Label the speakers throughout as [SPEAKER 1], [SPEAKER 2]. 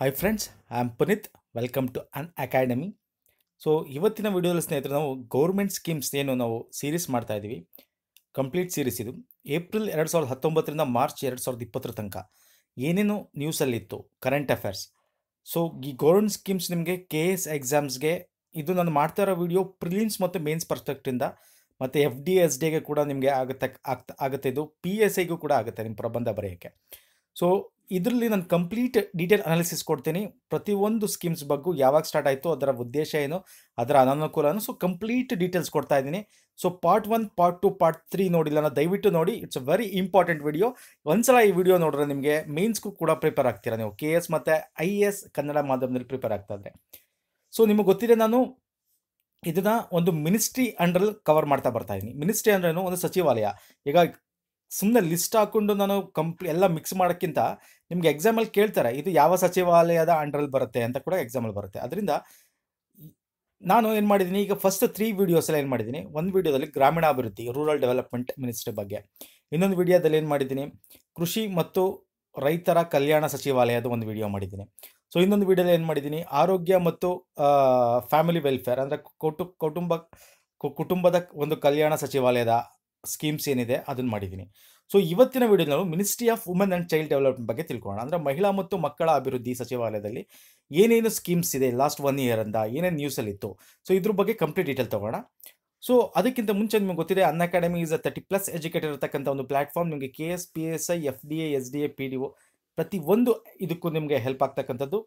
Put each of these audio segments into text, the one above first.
[SPEAKER 1] hi friends I am Puneeth welcome to Unacademy so ಇವತ್ತಿನ ವಿಡಿಯೋದಲ್ಲಿ ಸ್ನೇಹಿತರೆ ನಾವು ಗೌರ್ಮೆಂಟ್ ಸ್ಕೀಮ್ಸ್ ಏನು ನಾವು ಸೀರೀಸ್ ಮಾಡ್ತಾ ಇದ್ದೀವಿ ಕಂಪ್ಲೀಟ್ ಸೀರೀಸ್ ಇದು ಏಪ್ರಿಲ್ ಎರಡು ಸಾವಿರದ ಹತ್ತೊಂಬತ್ತರಿಂದ ಮಾರ್ಚ್ ಎರಡು ಸಾವಿರದ ಇಪ್ಪತ್ತರ ತನಕ ಏನೇನು ನ್ಯೂಸಲ್ಲಿತ್ತು ಕರೆಂಟ್ ಅಫೇರ್ಸ್ ಸೊ ಈ ಗೌರ್ಮೆಂಟ್ ಸ್ಕೀಮ್ಸ್ ನಿಮಗೆ ಕೆ ಎಸ್ ಎಕ್ಸಾಮ್ಸ್ಗೆ ಇದು ನಾನು ಮಾಡ್ತಾ ಇರೋ ವಿಡಿಯೋ ಪ್ರಿಲಿಮ್ಸ್ ಮತ್ತು ಮೇನ್ಸ್ ಪರ್ಸ್ಪೆಕ್ಟಿಂದ ಮತ್ತು ಎಫ್ ಡಿ ಎಸ್ ಡಿಗೆ ಕೂಡ ನಿಮಗೆ ಆಗುತ್ತೆ ಆಗ್ತಾ ಆಗುತ್ತೆ ಇದು ಪಿ ಎಸ್ ಐಗೂ ಕೂಡ ಆಗುತ್ತೆ ನಿಮ್ಮ ಪ್ರಬಂಧ ಬರೆಯೋಕ್ಕೆ ಸೊ ಇದರಲ್ಲಿ ನಾನು ಕಂಪ್ಲೀಟ್ ಡೀಟೇಲ್ ಅನಾಲಿಸಿಸ್ ಕೊಡ್ತೀನಿ ಪ್ರತಿಯೊಂದು ಸ್ಕೀಮ್ಸ್ ಬಗ್ಗೆ ಯಾವಾಗ ಸ್ಟಾರ್ಟ್ ಆಯಿತು ಅದರ ಉದ್ದೇಶ ಏನು ಅದರ ಅನನುಕೂಲನೂ ಸೊ ಕಂಪ್ಲೀಟ್ ಡೀಟೇಲ್ಸ್ ಕೊಡ್ತಾ ಇದ್ದೀನಿ so part one part two part three ನೋಡಿಲ್ಲ ದಯವಿಟ್ಟು ನೋಡಿ it's a very important video ಒಂದ್ಸಲ ಈ ವಿಡಿಯೋ ನೋಡಿದ್ರೆ ನಿಮಗೆ ಮೇನ್ಸ್ಗೂ ಕೂಡ ಪ್ರಿಪೇರ್ ಆಗ್ತೀರಾ ನೀವು ಕೆ ಎಸ್ ಮತ್ತು ಐ ಎ ಎಸ್ ಕನ್ನಡ ಮಾಧ್ಯಮದಲ್ಲಿ ಪ್ರಿಪೇರ್ ಆಗ್ತಾ ಇದ್ದರೆ ಸೊ ನಿಮಗೆ ಗೊತ್ತಿದೆ ನಾನು ಇದನ್ನ ಒಂದು ಮಿನಿಸ್ಟ್ರಿ ಅಂಡ್ರಲ್ಲಿ ಕವರ್ ಮಾಡ್ತಾ ಬರ್ತಾ ಇದ್ದೀನಿ ಮಿನಿಸ್ಟ್ರಿ ಅಂದ್ರೇನು ಒಂದು ಸಚಿವಾಲಯ ಈಗ ಸುಮ್ಮನೆ ಲಿಸ್ಟ್ ಹಾಕೊಂಡು ನಾನು ಕಂಪ್ ಎಲ್ಲ ಮಿಕ್ಸ್ ಮಾಡೋಕ್ಕಿಂತ ನಿಮ್ಗೆ ಎಕ್ಸಾಮಲ್ಲಿ ಕೇಳ್ತಾರೆ ಇದು ಯಾವ ಸಚಿವಾಲಯದ ಅಂಡ್ರಲ್ಲಿ ಬರುತ್ತೆ ಅಂತ ಕೂಡ ಎಕ್ಸಾಮಲ್ಲಿ ಬರುತ್ತೆ ಅದರಿಂದ ನಾನು ಏನು ಮಾಡಿದ್ದೀನಿ ಈಗ ಫಸ್ಟ್ ತ್ರೀ ವೀಡಿಯೋಸಲ್ಲಿ ಏನು ಮಾಡಿದ್ದೀನಿ ಒಂದು ವೀಡಿಯೋದಲ್ಲಿ ಗ್ರಾಮೀಣಾಭಿವೃದ್ಧಿ ರೂರಲ್ ಡೆವಲಪ್ಮೆಂಟ್ ಮಿನಿಸ್ಟ್ರಿ ಬಗ್ಗೆ ಇನ್ನೊಂದು ವೀಡಿಯೋದಲ್ಲಿ ಏನು ಮಾಡಿದ್ದೀನಿ ಕೃಷಿ ಮತ್ತು ರೈತರ ಕಲ್ಯಾಣ ಸಚಿವಾಲಯದ ಒಂದು ವೀಡಿಯೋ ಮಾಡಿದ್ದೀನಿ ಸೊ ಇನ್ನೊಂದು ವಿಡಿಯೋದಲ್ಲಿ ಏನು ಮಾಡಿದ್ದೀನಿ ಆರೋಗ್ಯ ಮತ್ತು ಫ್ಯಾಮಿಲಿ ವೆಲ್ಫೇರ್ ಅಂದರೆ ಕೌಟು ಕುಟುಂಬ ಕುಟುಂಬದ ಒಂದು ಕಲ್ಯಾಣ ಸಚಿವಾಲಯದ ಸ್ಕೀಮ್ಸ್ ಏನಿದೆ ಅದನ್ನು ಮಾಡಿದ್ದೀನಿ ಸೊ ಇವತ್ತಿನ ವಿಡಿಯೋ ನಾವು ministry of women and child development ಬಗ್ಗೆ ತಿಳ್ಕೊಳ್ಳೋಣ ಅಂದರೆ ಮಹಿಳಾ ಮತ್ತು ಮಕ್ಕಳ ಅಭಿವೃದ್ಧಿ ಸಚಿವಾಲಯದಲ್ಲಿ ಏನೇನು ಸ್ಕೀಮ್ಸ್ ಇದೆ ಲಾಸ್ಟ್ ಒನ್ ಇಯರ್ ಅಂದ ಏನೇನು ನ್ಯೂಸಲ್ಲಿತ್ತು ಸೊ ಇದ್ರ ಬಗ್ಗೆ ಕಂಪ್ಲೀಟ್ ಡೀಟೇಲ್ ತೊಗೋಣ ಸೊ ಅದಕ್ಕಿಂತ ಮುಂಚೆ ನಿಮಗೆ ಗೊತ್ತಿದೆ Unacademy is a thirty plus educated ಇರತಕ್ಕಂಥ ಒಂದು ಪ್ಲಾಟ್ಫಾರ್ಮ್ ನಿಮಗೆ K S P S I F D A S D A P D O ಪ್ರತಿ ಒಂದು ಇದಕ್ಕೂ ನಿಮಗೆ ಹೆಲ್ಪ್ ಆಗ್ತಕ್ಕಂಥದ್ದು